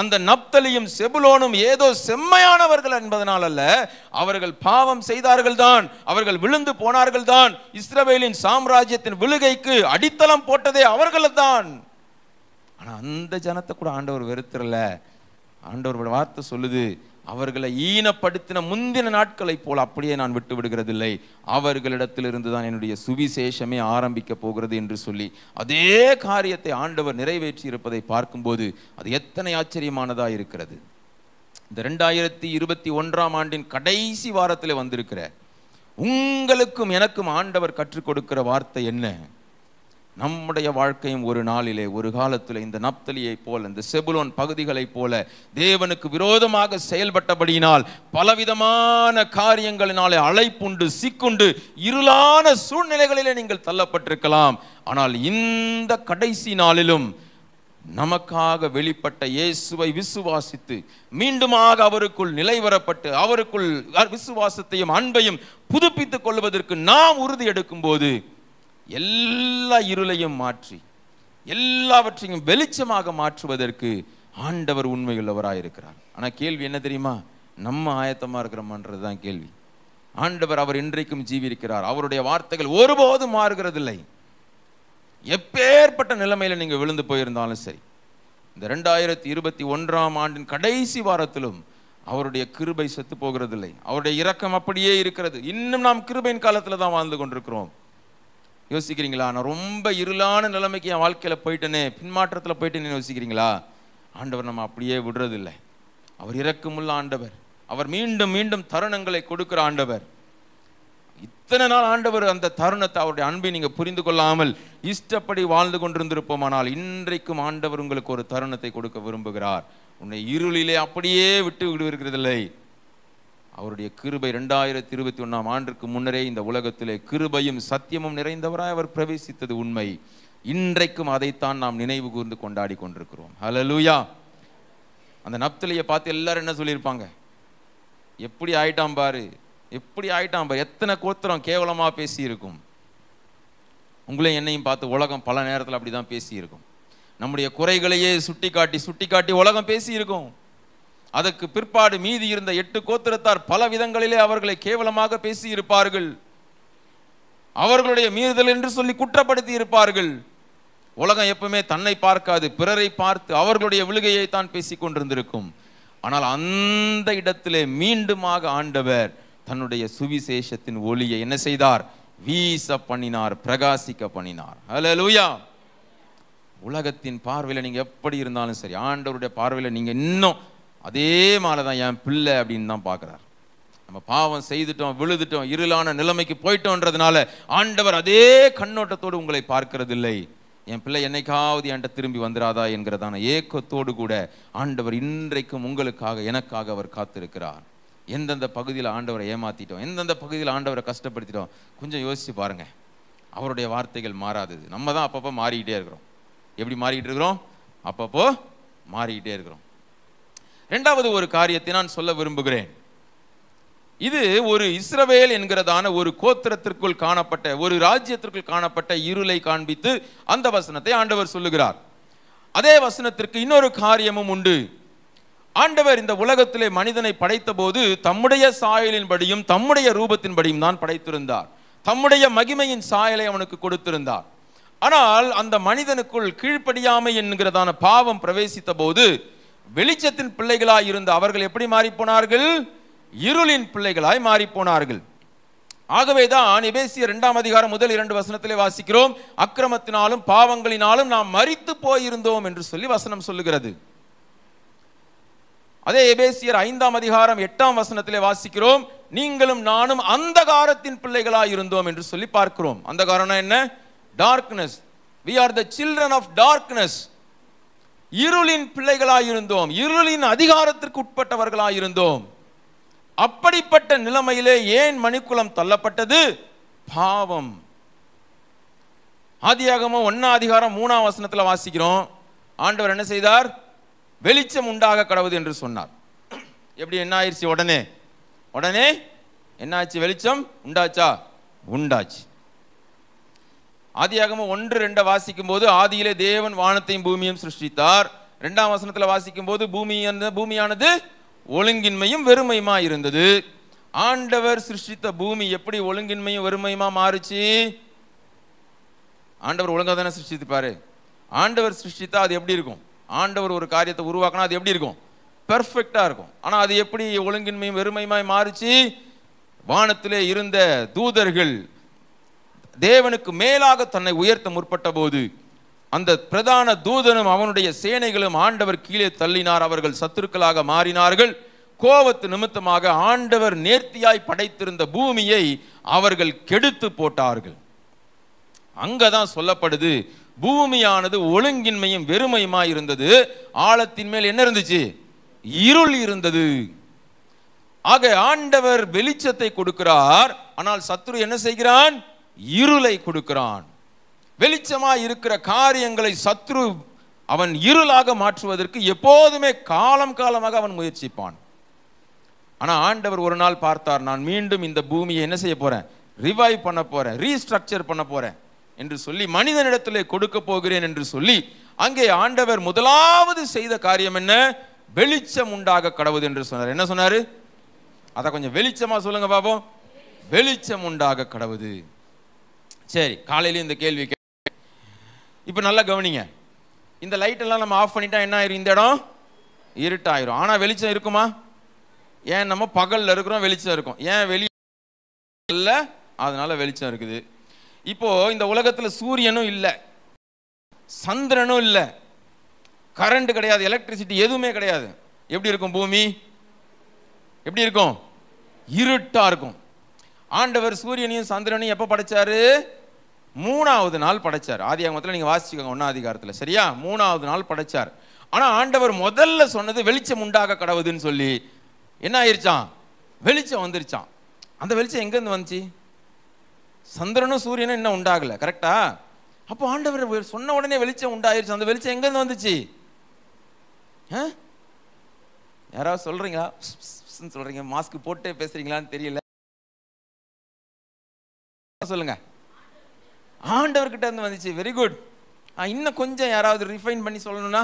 அந்த நப்தலியும் செபுலோனும் ஏதோ செம்மையானவர்கள் என்பதனால் அல்ல அவர்கள் பாவம் செய்தார்கள் தான் அவர்கள் விழுந்து போனார்கள் தான் இஸ்ரவேலின் சாம்ராஜ்யத்தின் விழுகைக்கு அடித்தளம் போட்டதே அவர்கள் தான் ஆனால் அந்த ஜனத்தை கூட ஆண்டவர் வெறுத்துறல ஆண்டவரோட வார்த்தை சொல்லுது அவர்களை ஈனப்படுத்தின முந்தின நாட்களைப் போல் அப்படியே நான் விட்டு விடுகிறதில்லை அவர்களிடத்திலிருந்து தான் என்னுடைய சுவிசேஷமே ஆரம்பிக்க போகிறது என்று சொல்லி அதே காரியத்தை ஆண்டவர் நிறைவேற்றி இருப்பதை பார்க்கும்போது அது எத்தனை ஆச்சரியமானதாக இருக்கிறது இந்த ரெண்டாயிரத்தி இருபத்தி ஒன்றாம் ஆண்டின் கடைசி வாரத்தில் வந்திருக்கிற உங்களுக்கும் எனக்கும் ஆண்டவர் கற்றுக் கொடுக்கிற வார்த்தை என்ன நம்முடைய வாழ்க்கையும் ஒரு நாளிலே ஒரு காலத்தில் இந்த நப்தலியைப் போல இந்த செபுலோன் பகுதிகளைப் போல தேவனுக்கு விரோதமாக செயல்பட்டபடியினால் பலவிதமான காரியங்களினாலே அழைப்புண்டு சிக்குண்டு இருளான சூழ்நிலைகளிலே நீங்கள் தள்ளப்பட்டிருக்கலாம் ஆனால் இந்த கடைசி நாளிலும் நமக்காக வெளிப்பட்ட இயேசுவை விசுவாசித்து மீண்டுமாக அவருக்குள் நிலைவரப்பட்டு அவருக்குள் விசுவாசத்தையும் அன்பையும் புதுப்பித்துக் கொள்வதற்கு நாம் உறுதி எடுக்கும் போது எல்லா இருளையும் மாற்றி எல்லாவற்றையும் வெளிச்சமாக மாற்றுவதற்கு ஆண்டவர் உண்மையுள்ளவராயிருக்கிறார் ஆனால் கேள்வி என்ன தெரியுமா நம்ம ஆயத்தமாக இருக்கிறோமான்றது தான் கேள்வி ஆண்டவர் அவர் இன்றைக்கும் இருக்கிறார் அவருடைய வார்த்தைகள் ஒருபோதும் மாறுகிறதில்லை எப்பேற்பட்ட நிலைமையில் நீங்கள் விழுந்து போயிருந்தாலும் சரி இந்த ரெண்டாயிரத்தி இருபத்தி ஒன்றாம் ஆண்டின் கடைசி வாரத்திலும் அவருடைய கிருபை செத்து போகிறதில்லை அவருடைய இரக்கம் அப்படியே இருக்கிறது இன்னும் நாம் கிருபையின் காலத்தில் தான் வாழ்ந்து கொண்டிருக்கிறோம் யோசிக்கிறீங்களா நான் ரொம்ப இருளான நிலைமைக்கு என் வாழ்க்கையில் போயிட்டேனே பின்மாற்றத்தில் போயிட்டேன்னு யோசிக்கிறீங்களா ஆண்டவர் நம்ம அப்படியே விடுறதில்லை அவர் இறக்கமுள்ள ஆண்டவர் அவர் மீண்டும் மீண்டும் தருணங்களை கொடுக்குற ஆண்டவர் இத்தனை நாள் ஆண்டவர் அந்த தருணத்தை அவருடைய அன்பை நீங்கள் புரிந்து கொள்ளாமல் இஷ்டப்படி வாழ்ந்து கொண்டிருந்திருப்போமானால் இன்றைக்கும் ஆண்டவர் உங்களுக்கு ஒரு தருணத்தை கொடுக்க விரும்புகிறார் உன்னை இருளிலே அப்படியே விட்டு விடுவிருக்கிறதில்லை அவருடைய கிருபை ரெண்டாயிரத்தி இருபத்தி ஒன்றாம் ஆண்டுக்கு முன்னரே இந்த உலகத்திலே கிருபையும் சத்தியமும் நிறைந்தவராய் அவர் பிரவேசித்தது உண்மை இன்றைக்கும் அதைத்தான் நாம் நினைவு கூர்ந்து கொண்டாடி கொண்டிருக்கிறோம் ஹலலூயா அந்த நப்தலியை பார்த்து எல்லாரும் என்ன சொல்லியிருப்பாங்க எப்படி ஆயிட்டாம் பாரு எப்படி ஆயிட்டாம் பாரு எத்தனை கோத்திரம் கேவலமாக பேசியிருக்கும் உங்களையும் என்னையும் பார்த்து உலகம் பல நேரத்தில் அப்படி தான் பேசியிருக்கும் நம்முடைய குறைகளையே சுட்டி காட்டி சுட்டி காட்டி உலகம் பேசியிருக்கோம் அதற்கு பிற்பாடு மீதி இருந்த எட்டு கோத்திரத்தார் பல விதங்களிலே அவர்களை கேவலமாக பேசியிருப்பார்கள் அவர்களுடைய மீறுதல் என்று சொல்லி குற்றப்படுத்தி இருப்பார்கள் உலகம் எப்பவுமே தன்னை பார்க்காது பிறரை பார்த்து அவர்களுடைய விழுகையை தான் பேசி கொண்டிருந்திருக்கும் ஆனால் அந்த இடத்திலே மீண்டுமாக ஆண்டவர் தன்னுடைய சுவிசேஷத்தின் ஒளியை என்ன செய்தார் வீச பண்ணினார் பிரகாசிக்க பண்ணினார் ஹலோ லூயா உலகத்தின் பார்வையில் நீங்கள் எப்படி இருந்தாலும் சரி ஆண்டவருடைய பார்வையில் நீங்கள் இன்னும் அதே மாலை தான் என் பிள்ளை அப்படின்னு தான் பார்க்குறார் நம்ம பாவம் செய்துட்டோம் விழுதுட்டோம் இருளான நிலைமைக்கு போயிட்டோன்றதுனால ஆண்டவர் அதே கண்ணோட்டத்தோடு உங்களை பார்க்கறதில்லை என் பிள்ளை என்னைக்காவது என்கிட்ட திரும்பி வந்துடாதா என்கிறதான ஏக்கத்தோடு கூட ஆண்டவர் இன்றைக்கும் உங்களுக்காக எனக்காக அவர் காத்திருக்கிறார் எந்தெந்த பகுதியில் ஆண்டவரை ஏமாற்றிட்டோம் எந்தெந்த பகுதியில் ஆண்டவரை கஷ்டப்படுத்திட்டோம் கொஞ்சம் யோசித்து பாருங்கள் அவருடைய வார்த்தைகள் மாறாதது நம்ம தான் அப்பப்போ மாறிக்கிட்டே இருக்கிறோம் எப்படி மாறிக்கிட்டு இருக்கிறோம் அப்பப்போ மாறிக்கிட்டே இருக்கிறோம் ரெண்டாவது ஒரு காரியத்தை நான் சொல்ல விரும்புகிறேன் இது ஒரு இஸ்ரவேல் என்கிறதான ஒரு கோத்திரத்திற்குள் காணப்பட்ட ஒரு ராஜ்யத்திற்குள் காணப்பட்ட இருளை காண்பித்து அந்த வசனத்தை ஆண்டவர் சொல்லுகிறார் அதே வசனத்திற்கு இன்னொரு காரியமும் உண்டு ஆண்டவர் இந்த உலகத்திலே மனிதனை படைத்த போது தம்முடைய சாயலின்படியும் தம்முடைய ரூபத்தின்படியும் தான் படைத்திருந்தார் தம்முடைய மகிமையின் சாயலை அவனுக்கு கொடுத்திருந்தார் ஆனால் அந்த மனிதனுக்குள் கீழ்ப்படியாமை என்கிறதான பாவம் பிரவேசித்த போது வெளிச்சத்தின் பிள்ளைகளாய் இருந்த அவர்கள் எப்படி மாறிப்போனார்கள் இருளின் பிள்ளைகளாய் மாறிப்போனார்கள் ஆகவேதான் எபேசிய இரண்டாம் அதிகாரம் முதல் இரண்டு வசனத்திலே வாசிக்கிறோம் அக்கிரமத்தினாலும் பாவங்களினாலும் நாம் மறித்து போயிருந்தோம் என்று சொல்லி வசனம் சொல்லுகிறது அதே எபேசியர் ஐந்தாம் அதிகாரம் எட்டாம் வசனத்திலே வாசிக்கிறோம் நீங்களும் நானும் அந்தகாரத்தின் பிள்ளைகளாக இருந்தோம் என்று சொல்லி பார்க்கிறோம் அந்த காரணம் என்ன darkness we are the children of darkness இருளின் பிள்ளைகளாயிருந்தோம் இருளின் அதிகாரத்திற்கு உட்பட்டவர்களாயிருந்தோம் அப்படிப்பட்ட நிலைமையிலே ஏன் மணிக்குளம் தள்ளப்பட்டது பாவம் ஆதியாகமோ ஒன்னா அதிகாரம் மூணாம் வசனத்தில் வாசிக்கிறோம் ஆண்டவர் என்ன செய்தார் வெளிச்சம் உண்டாக கடவுது என்று சொன்னார் எப்படி என்ன ஆயிடுச்சு உடனே உடனே என்னாச்சு வெளிச்சம் உண்டாச்சா உண்டாச்சு ஆதியாகமும் ஒன்று ரெண்டை வாசிக்கும் போது ஆதியிலே தேவன் வானத்தையும் பூமியும் சிருஷ்டித்தார் ரெண்டாம் வசனத்தில் வாசிக்கும் போது பூமியான பூமியானது ஒழுங்கின்மையும் வெறுமையுமா இருந்தது ஆண்டவர் சிருஷ்டித்த பூமி எப்படி ஒழுங்கின்மையும் வெறுமையுமா மாறுச்சு ஆண்டவர் ஒழுங்காக தானே சிருஷ்டித்துப்பாரு ஆண்டவர் சிருஷ்டித்தா அது எப்படி இருக்கும் ஆண்டவர் ஒரு காரியத்தை உருவாக்கினா அது எப்படி இருக்கும் பெர்ஃபெக்டாக இருக்கும் ஆனால் அது எப்படி ஒழுங்கின்மையும் வெறுமையுமாய் மாறுச்சு வானத்திலே இருந்த தூதர்கள் தேவனுக்கு மேலாக தன்னை உயர்த்த முற்பட்ட போது அந்த பிரதான தூதனும் அவனுடைய சேனைகளும் ஆண்டவர் கீழே தள்ளினார் அவர்கள் சத்துருக்களாக மாறினார்கள் கோபத்து நிமித்தமாக ஆண்டவர் நேர்த்தியாய் படைத்திருந்த பூமியை அவர்கள் கெடுத்து போட்டார்கள் அங்கதான் சொல்லப்படுது பூமியானது ஒழுங்கின்மையும் வெறுமையுமா இருந்தது ஆழத்தின் மேல் என்ன இருந்துச்சு இருள் இருந்தது ஆக ஆண்டவர் வெளிச்சத்தை கொடுக்கிறார் ஆனால் சத்ரு என்ன செய்கிறான் இருளை கொடுக்கிறான் வெளிச்சமாக இருக்கிற காரியங்களை சத்ரு அவன் இருளாக மாற்றுவதற்கு எப்போதுமே காலம் காலமாக அவன் முயற்சிப்பான் ஆனால் ஆண்டவர் ஒரு நாள் பார்த்தார் நான் மீண்டும் இந்த பூமியை என்ன செய்ய போகிறேன் ரிவைவ் பண்ண போகிறேன் ரீஸ்ட்ரக்சர் பண்ண போகிறேன் என்று சொல்லி மனிதனிடத்திலே கொடுக்க போகிறேன் என்று சொல்லி அங்கே ஆண்டவர் முதலாவது செய்த காரியம் என்ன வெளிச்சம் உண்டாக கடவுது என்று சொன்னார் என்ன சொன்னார் அதை கொஞ்சம் வெளிச்சமாக சொல்லுங்க பாபோம் வெளிச்சம் உண்டாக கடவுது சரி காலையிலேயும் இந்த கேள்வி இப்போ நல்லா கவனிங்க இந்த லைட்டெல்லாம் நம்ம ஆஃப் பண்ணிட்டா என்ன ஆயிரும் இந்த இடம் இருட்டாயிரும் ஆனால் வெளிச்சம் இருக்குமா ஏன் நம்ம பகலில் இருக்கிறோம் வெளிச்சம் இருக்கும் ஏன் வெளியே இல்லை அதனால வெளிச்சம் இருக்குது இப்போது இந்த உலகத்தில் சூரியனும் இல்லை சந்திரனும் இல்லை கரண்ட் கிடையாது எலக்ட்ரிசிட்டி எதுவுமே கிடையாது எப்படி இருக்கும் பூமி எப்படி இருக்கும் இருட்டாக இருக்கும் ஆண்டவர் சூரியனையும் சந்திரனையும் எப்போ படைச்சாரு மூணாவது நாள் படைச்சார் ஆதி அங்கத்தில் நீங்கள் வாசிச்சுக்கோங்க ஒன்றா அதிகாரத்தில் சரியா மூணாவது நாள் படைச்சார் ஆனால் ஆண்டவர் முதல்ல சொன்னது வெளிச்சம் உண்டாக கடவுதுன்னு சொல்லி என்ன ஆயிருச்சான் வெளிச்சம் வந்துருச்சான் அந்த வெளிச்சம் எங்கேருந்து வந்துச்சு சந்திரனும் சூரியனும் இன்னும் உண்டாகலை கரெக்டா அப்போ ஆண்டவர் சொன்ன உடனே வெளிச்சம் உண்டாயிருச்சு அந்த வெளிச்சம் எங்கேருந்து வந்துச்சு யாராவது சொல்கிறீங்களா சொல்கிறீங்க மாஸ்க் போட்டு பேசுகிறீங்களான்னு தெரியல சொல்லுங்க ஆண்டவர்கிட்ட இருந்து வந்துச்சு வெரி குட் இன்னும் கொஞ்சம் யாராவது ரிஃபைன் பண்ணி சொல்லணும்னா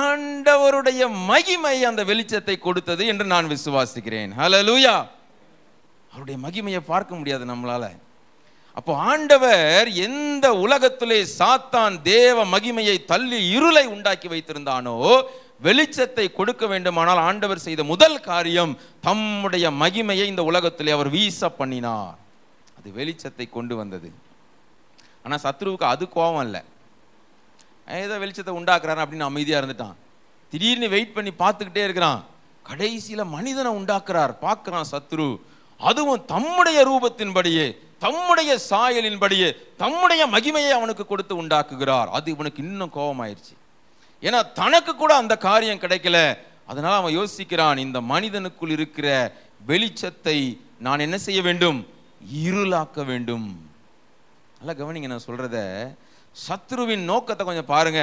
ஆண்டவருடைய மகிமை அந்த வெளிச்சத்தை கொடுத்தது என்று நான் விசுவாசிக்கிறேன் ஹலோ லூயா அவருடைய மகிமையை பார்க்க முடியாது நம்மளால அப்போ ஆண்டவர் எந்த உலகத்திலே சாத்தான் தேவ மகிமையை தள்ளி இருளை உண்டாக்கி வைத்திருந்தானோ வெளிச்சத்தை கொடுக்க வேண்டுமானால் ஆண்டவர் செய்த முதல் காரியம் தம்முடைய மகிமையை இந்த உலகத்திலே அவர் வீச பண்ணினார் அது வெளிச்சத்தை கொண்டு வந்தது ஆனால் சத்ருவுக்கு அது கோபம் இல்லை ஏதோ வெளிச்சத்தை உண்டாக்குறாரு அப்படின்னு அமைதியாக இருந்துட்டான் திடீர்னு வெயிட் பண்ணி பார்த்துக்கிட்டே இருக்கிறான் கடைசியில் மனிதனை உண்டாக்குறார் பார்க்குறான் சத்ரு அதுவும் தம்முடைய ரூபத்தின்படியே தம்முடைய சாயலின்படியே தம்முடைய மகிமையை அவனுக்கு கொடுத்து உண்டாக்குகிறார் அது இவனுக்கு இன்னும் கோபமாயிருச்சு ஏன்னா தனக்கு கூட அந்த காரியம் கிடைக்கல அதனால் அவன் யோசிக்கிறான் இந்த மனிதனுக்குள் இருக்கிற வெளிச்சத்தை நான் என்ன செய்ய வேண்டும் இருளாக்க வேண்டும் நல்லா கவனிங்க நான் சொல்கிறத சத்ருவின் நோக்கத்தை கொஞ்சம் பாருங்க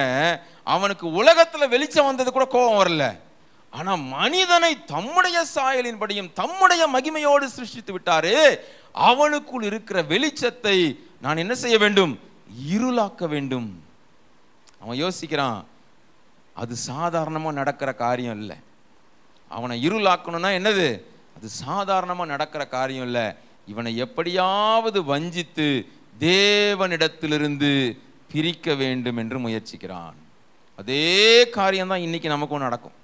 அவனுக்கு உலகத்தில் வெளிச்சம் வந்தது கூட கோபம் வரல ஆனால் மனிதனை தம்முடைய சாயலின்படியும் தம்முடைய மகிமையோடு சிருஷ்டித்து விட்டாரு அவனுக்குள் இருக்கிற வெளிச்சத்தை நான் என்ன செய்ய வேண்டும் இருளாக்க வேண்டும் அவன் யோசிக்கிறான் அது சாதாரணமாக நடக்கிற காரியம் இல்லை அவனை இருளாக்கணும்னா என்னது அது சாதாரணமாக நடக்கிற காரியம் இல்லை இவனை எப்படியாவது வஞ்சித்து தேவனிடத்திலிருந்து பிரிக்க வேண்டும் என்று முயற்சிக்கிறான் அதே காரியம்தான் இன்னைக்கு நமக்கும் நடக்கும்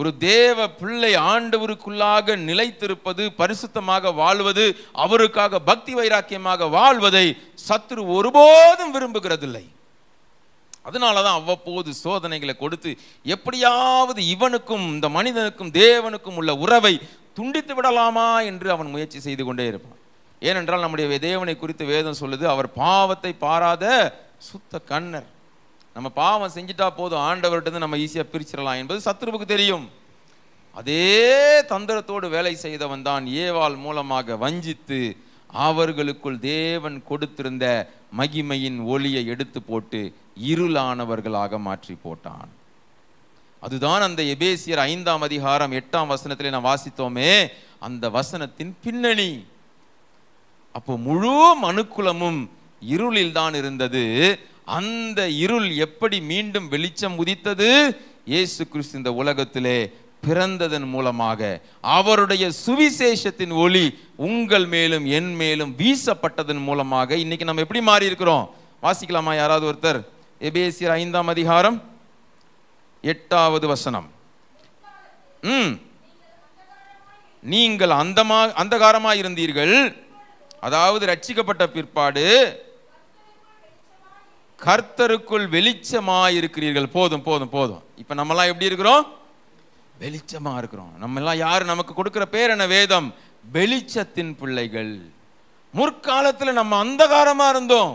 ஒரு தேவ பிள்ளை ஆண்டவருக்குள்ளாக நிலைத்திருப்பது பரிசுத்தமாக வாழ்வது அவருக்காக பக்தி வைராக்கியமாக வாழ்வதை சத்ரு ஒருபோதும் விரும்புகிறதில்லை அதனால தான் அவ்வப்போது சோதனைகளை கொடுத்து எப்படியாவது இவனுக்கும் இந்த மனிதனுக்கும் தேவனுக்கும் உள்ள உறவை துண்டித்து விடலாமா என்று அவன் முயற்சி செய்து கொண்டே இருப்பான் ஏனென்றால் நம்முடைய தேவனை குறித்து வேதம் சொல்லுது அவர் பாவத்தை பாராத சுத்த கண்ணர் நம்ம பாவம் செஞ்சிட்டா போதும் ஆண்டவர்கிட்ட நம்ம ஈஸியாக பிரிச்சிடலாம் என்பது சத்ருவுக்கு தெரியும் அதே தந்திரத்தோடு வேலை செய்தவன் தான் ஏவாள் மூலமாக வஞ்சித்து அவர்களுக்குள் தேவன் கொடுத்திருந்த மகிமையின் ஒளியை எடுத்து போட்டு இருளானவர்களாக மாற்றி போட்டான் அதுதான் அந்த எபேசியர் ஐந்தாம் அதிகாரம் எட்டாம் வசனத்தில் நான் வாசித்தோமே அந்த வசனத்தின் பின்னணி அப்போ முழு மனுக்குலமும் இருளில் தான் இருந்தது அந்த இருள் எப்படி மீண்டும் வெளிச்சம் உதித்தது இயேசு கிறிஸ்து இந்த உலகத்திலே பிறந்ததன் மூலமாக அவருடைய சுவிசேஷத்தின் ஒளி உங்கள் மேலும் என் மேலும் வீசப்பட்டதன் மூலமாக இன்னைக்கு நம்ம எப்படி மாறி இருக்கிறோம் வாசிக்கலாமா யாராவது ஒருத்தர் எபேசியர் ஐந்தாம் அதிகாரம் எட்டாவது வசனம் ம் நீங்கள் அந்தமா அந்தகாரமாக இருந்தீர்கள் அதாவது ரட்சிக்கப்பட்ட பிற்பாடு கர்த்தருக்குள் வெளிச்சமாக இருக்கிறீர்கள் போதும் போதும் போதும் இப்போ நம்மலாம் எப்படி இருக்கிறோம் வெளிச்சமாக இருக்கிறோம் நம்ம எல்லாம் யார் நமக்கு கொடுக்குற பேர் என்ன வேதம் வெளிச்சத்தின் பிள்ளைகள் முற்காலத்தில் நம்ம அந்தகாரமாக இருந்தோம்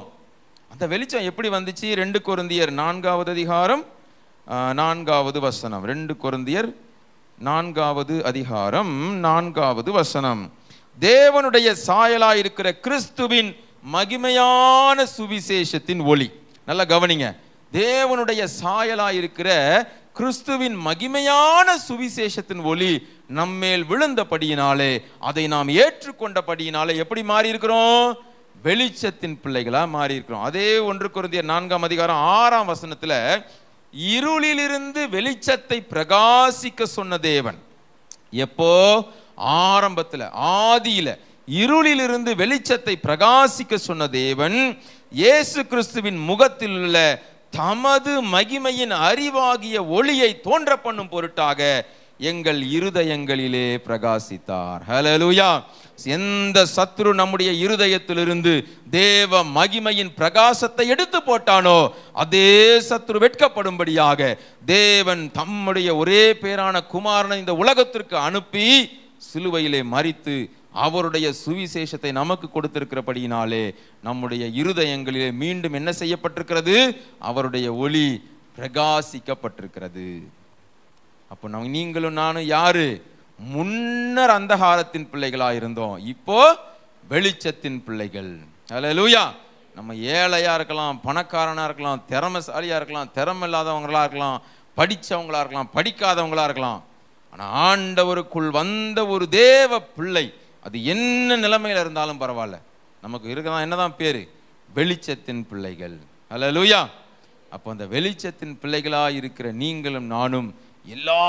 அந்த வெளிச்சம் எப்படி வந்துச்சு ரெண்டு குருந்தியர் நான்காவது அதிகாரம் நான்காவது வசனம் ரெண்டு குருந்தியர் நான்காவது அதிகாரம் நான்காவது வசனம் தேவனுடைய சாயலாக இருக்கிற கிறிஸ்துவின் மகிமையான சுவிசேஷத்தின் ஒளி நல்லா கவனிங்க தேவனுடைய சாயலாக இருக்கிற கிறிஸ்துவின் மகிமையான சுவிசேஷத்தின் ஒளி நம்மேல் விழுந்தபடியினாலே அதை நாம் ஏற்றுக்கொண்டபடியினாலே எப்படி மாறி இருக்கிறோம் வெளிச்சத்தின் பிள்ளைகளாக மாறி இருக்கிறோம் அதே ஒன்று குருந்திய நான்காம் அதிகாரம் ஆறாம் வசனத்தில் இருளிலிருந்து வெளிச்சத்தை பிரகாசிக்க சொன்ன தேவன் எப்போ ஆரம்பத்தில் ஆதியில் இருளிலிருந்து வெளிச்சத்தை பிரகாசிக்க சொன்ன தேவன் இயேசு கிறிஸ்துவின் முகத்தில் உள்ள தமது மகிமையின் அறிவாகிய ஒளியை தோன்ற பண்ணும் பொருட்டாக எங்கள் இருதயங்களிலே பிரகாசித்தார் ஹலலுயா எந்த சத்ரு நம்முடைய இருதயத்திலிருந்து தேவ மகிமையின் பிரகாசத்தை எடுத்து போட்டானோ அதே சத்ரு வெட்கப்படும்படியாக தேவன் தம்முடைய ஒரே பேரான குமாரனை இந்த உலகத்திற்கு அனுப்பி சிலுவையிலே மறித்து அவருடைய சுவிசேஷத்தை நமக்கு கொடுத்திருக்கிறபடியினாலே நம்முடைய இருதயங்களிலே மீண்டும் என்ன செய்யப்பட்டிருக்கிறது அவருடைய ஒளி பிரகாசிக்கப்பட்டிருக்கிறது அப்போ நம் நீங்களும் நானும் யாரு முன்னர் அந்தகாரத்தின் பிள்ளைகளாக இருந்தோம் இப்போ வெளிச்சத்தின் பிள்ளைகள் அதில் லூயா நம்ம ஏழையாக இருக்கலாம் பணக்காரனாக இருக்கலாம் திறமைசாலியாக இருக்கலாம் திறமை இல்லாதவங்களாக இருக்கலாம் படித்தவங்களாக இருக்கலாம் படிக்காதவங்களாக இருக்கலாம் ஆனால் ஆண்டவருக்குள் வந்த ஒரு தேவ பிள்ளை அது என்ன நிலைமையில் இருந்தாலும் பரவாயில்ல நமக்கு இருக்கதான் என்னதான் பேர் வெளிச்சத்தின் பிள்ளைகள் அல்ல லூயா அப்போ அந்த வெளிச்சத்தின் பிள்ளைகளாக இருக்கிற நீங்களும் நானும் எல்லா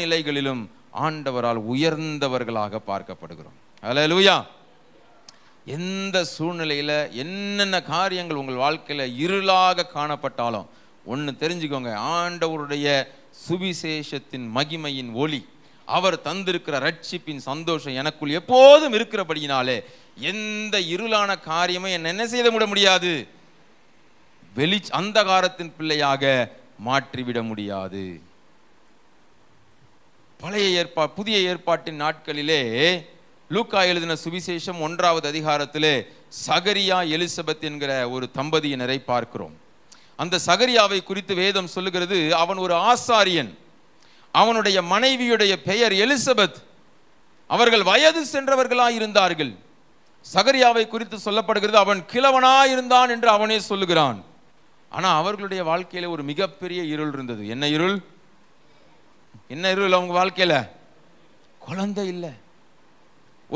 நிலைகளிலும் ஆண்டவரால் உயர்ந்தவர்களாக பார்க்கப்படுகிறோம் அதில் லூயா எந்த சூழ்நிலையில் என்னென்ன காரியங்கள் உங்கள் வாழ்க்கையில் இருளாக காணப்பட்டாலும் ஒன்று தெரிஞ்சுக்கோங்க ஆண்டவருடைய சுவிசேஷத்தின் மகிமையின் ஒளி அவர் தந்திருக்கிற ரட்சிப்பின் சந்தோஷம் எனக்குள் எப்போதும் இருக்கிறபடியினாலே எந்த இருளான காரியமும் என்ன என்ன செய்து விட முடியாது வெளி அந்தகாரத்தின் பிள்ளையாக மாற்றிவிட முடியாது பழைய ஏற்பா புதிய ஏற்பாட்டின் நாட்களிலே லூக்கா எழுதின சுவிசேஷம் ஒன்றாவது அதிகாரத்திலே சகரியா எலிசபெத் என்கிற ஒரு தம்பதியினரை பார்க்கிறோம் அந்த சகரியாவை குறித்து வேதம் சொல்லுகிறது அவன் ஒரு ஆசாரியன் அவனுடைய மனைவியுடைய பெயர் எலிசபெத் அவர்கள் வயது சென்றவர்களாக இருந்தார்கள் சகரியாவை குறித்து சொல்லப்படுகிறது அவன் கிழவனா இருந்தான் என்று அவனே சொல்லுகிறான் ஆனால் அவர்களுடைய வாழ்க்கையில் ஒரு மிகப்பெரிய இருள் இருந்தது என்ன இருள் என்ன இருவில் அவங்க வாழ்க்கையில் குழந்தை இல்லை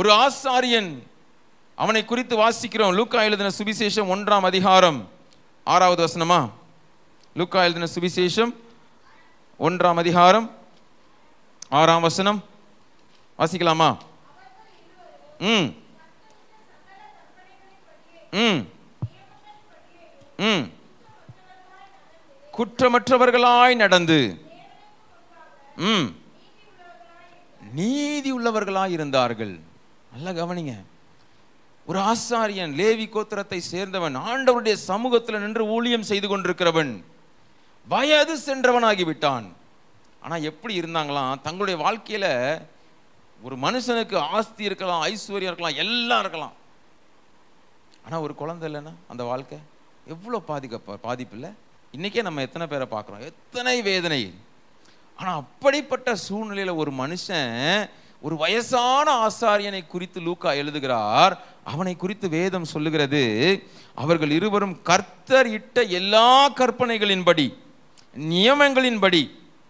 ஒரு ஆசாரியன் அவனை குறித்து வாசிக்கிறோம் லூக்கா எழுதின சுவிசேஷம் ஒன்றாம் அதிகாரம் ஆறாவது வசனமா லூக்கா எழுதின சுவிசேஷம் ஒன்றாம் அதிகாரம் ஆறாம் வசனம் வாசிக்கலாமா ம் ம் ம் குற்றமற்றவர்களாய் நடந்து ம் நீதி உள்ளவர்களாக இருந்தார்கள் நல்லா கவனிங்க ஒரு ஆசாரியன் லேவி கோத்திரத்தை சேர்ந்தவன் ஆண்டவருடைய சமூகத்தில் நின்று ஊழியம் செய்து கொண்டிருக்கிறவன் வயது சென்றவனாகிவிட்டான் ஆனால் எப்படி இருந்தாங்களாம் தங்களுடைய வாழ்க்கையில் ஒரு மனுஷனுக்கு ஆஸ்தி இருக்கலாம் ஐஸ்வர்யம் இருக்கலாம் எல்லாம் இருக்கலாம் ஆனால் ஒரு குழந்தை இல்லைன்னா அந்த வாழ்க்கை எவ்வளோ பாதிக்க பாதிப்பு இல்லை இன்றைக்கே நம்ம எத்தனை பேரை பார்க்குறோம் எத்தனை வேதனை ஆனால் அப்படிப்பட்ட சூழ்நிலையில் ஒரு மனுஷன் ஒரு வயசான ஆசாரியனை குறித்து லூக்கா எழுதுகிறார் அவனை குறித்து வேதம் சொல்லுகிறது அவர்கள் இருவரும் கர்த்தர் இட்ட எல்லா கற்பனைகளின்படி நியமங்களின்படி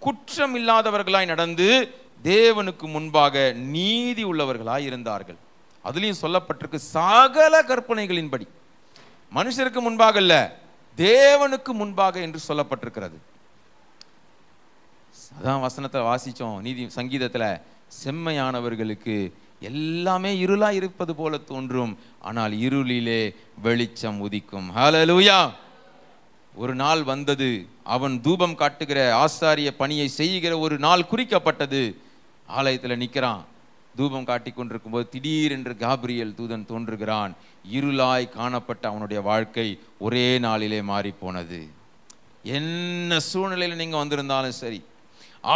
குற்றம் இல்லாதவர்களாய் நடந்து தேவனுக்கு முன்பாக நீதி உள்ளவர்களாய் இருந்தார்கள் அதுலேயும் சொல்லப்பட்டிருக்கு சகல கற்பனைகளின்படி மனுஷருக்கு முன்பாக இல்லை தேவனுக்கு முன்பாக என்று சொல்லப்பட்டிருக்கிறது அதான் வசனத்தில் வாசித்தோம் நீதி சங்கீதத்தில் செம்மையானவர்களுக்கு எல்லாமே இருளாக இருப்பது போல தோன்றும் ஆனால் இருளிலே வெளிச்சம் உதிக்கும் ஹலலூயா ஒரு நாள் வந்தது அவன் தூபம் காட்டுகிற ஆசாரிய பணியை செய்கிற ஒரு நாள் குறிக்கப்பட்டது ஆலயத்தில் நிற்கிறான் தூபம் காட்டி கொண்டிருக்கும் போது திடீரென்று காபிரியல் தூதன் தோன்றுகிறான் இருளாய் காணப்பட்ட அவனுடைய வாழ்க்கை ஒரே நாளிலே மாறி போனது என்ன சூழ்நிலையில் நீங்கள் வந்திருந்தாலும் சரி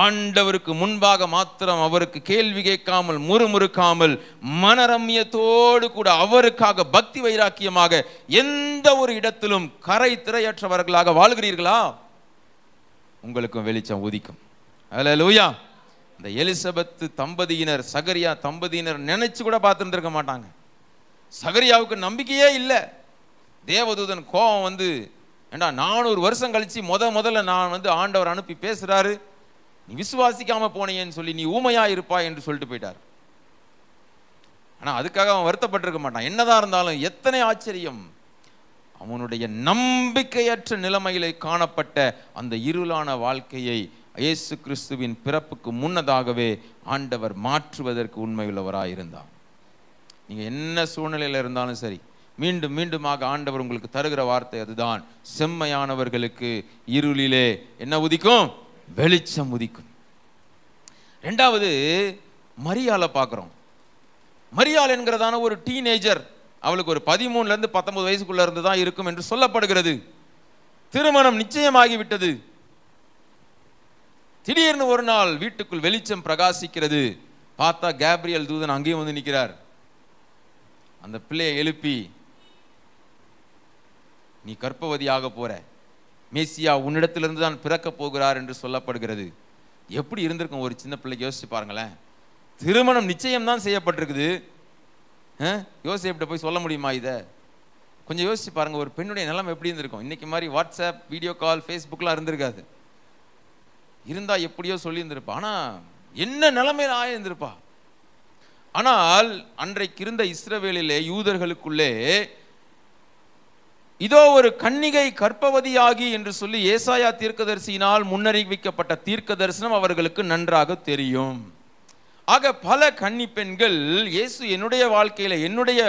ஆண்டவருக்கு முன்பாக மாத்திரம் அவருக்கு கேள்வி கேட்காமல் முறுமுறுக்காமல் மனரம்யத்தோடு கூட அவருக்காக பக்தி வைராக்கியமாக எந்த ஒரு இடத்திலும் கரை திரையற்றவர்களாக வாழ்கிறீர்களா உங்களுக்கும் வெளிச்சம் உதிக்கும் அதில் லூயா இந்த எலிசபெத்து தம்பதியினர் சகரியா தம்பதியினர் நினைச்சு கூட பார்த்துருந்துருக்க மாட்டாங்க சகரியாவுக்கு நம்பிக்கையே இல்லை தேவதூதன் கோபம் வந்து ஏண்டா நானூறு வருஷம் கழித்து முத முதல்ல நான் வந்து ஆண்டவர் அனுப்பி பேசுகிறாரு நீ விசுவாசிக்காம போனேன்னு சொல்லி நீ ஊமையா இருப்பா என்று சொல்லிட்டு போயிட்டார் ஆனா அதுக்காக அவன் வருத்தப்பட்டிருக்க மாட்டான் என்னதான் இருந்தாலும் எத்தனை ஆச்சரியம் அவனுடைய நம்பிக்கையற்ற நிலைமையிலே காணப்பட்ட அந்த இருளான வாழ்க்கையை இயேசு கிறிஸ்துவின் பிறப்புக்கு முன்னதாகவே ஆண்டவர் மாற்றுவதற்கு உண்மையுள்ளவராக இருந்தார் என்ன சூழ்நிலையில் இருந்தாலும் சரி மீண்டும் மீண்டுமாக ஆண்டவர் உங்களுக்கு தருகிற வார்த்தை அதுதான் செம்மையானவர்களுக்கு இருளிலே என்ன உதிக்கும் வெளிச்சம் உதிக்கும் ரெண்டாவது மரியாலை பார்க்குறோம் மரியாள் என்கிறதான ஒரு டீனேஜர் அவளுக்கு ஒரு பதிமூணுலேருந்து பத்தொன்பது வயசுக்குள்ளே இருந்து தான் இருக்கும் என்று சொல்லப்படுகிறது திருமணம் நிச்சயமாகிவிட்டது திடீர்னு ஒரு நாள் வீட்டுக்குள் வெளிச்சம் பிரகாசிக்கிறது பார்த்தா கேப்ரியல் தூதன் அங்கேயும் வந்து நிற்கிறார் அந்த பிள்ளையை எழுப்பி நீ கற்பவதியாக போகிற மேசியா உன்னிடத்திலிருந்து தான் பிறக்கப் போகிறார் என்று சொல்லப்படுகிறது எப்படி இருந்திருக்கும் ஒரு சின்ன பிள்ளை யோசிச்சு பாருங்களேன் திருமணம் நிச்சயம்தான் செய்யப்பட்டிருக்குது செய்யப்பட்டிருக்குது யோசிப்பிட்ட போய் சொல்ல முடியுமா இதை கொஞ்சம் யோசிச்சு பாருங்கள் ஒரு பெண்ணுடைய நிலம் எப்படி இருந்திருக்கும் இன்றைக்கி மாதிரி வாட்ஸ்அப் வீடியோ கால் ஃபேஸ்புக்கெலாம் இருந்திருக்காது இருந்தால் எப்படியோ சொல்லியிருந்திருப்பா ஆனால் என்ன நிலைமையில் ஆயிருந்திருப்பா ஆனால் அன்றைக்கு இருந்த இஸ்ரவேலிலே யூதர்களுக்குள்ளே இதோ ஒரு கன்னிகை கற்பவதியாகி என்று சொல்லி ஏசாயா தீர்க்கதரிசியினால் முன்னறிவிக்கப்பட்ட தீர்க்க தரிசனம் அவர்களுக்கு நன்றாக தெரியும் ஆக பல கன்னி பெண்கள் இயேசு என்னுடைய வாழ்க்கையில் என்னுடைய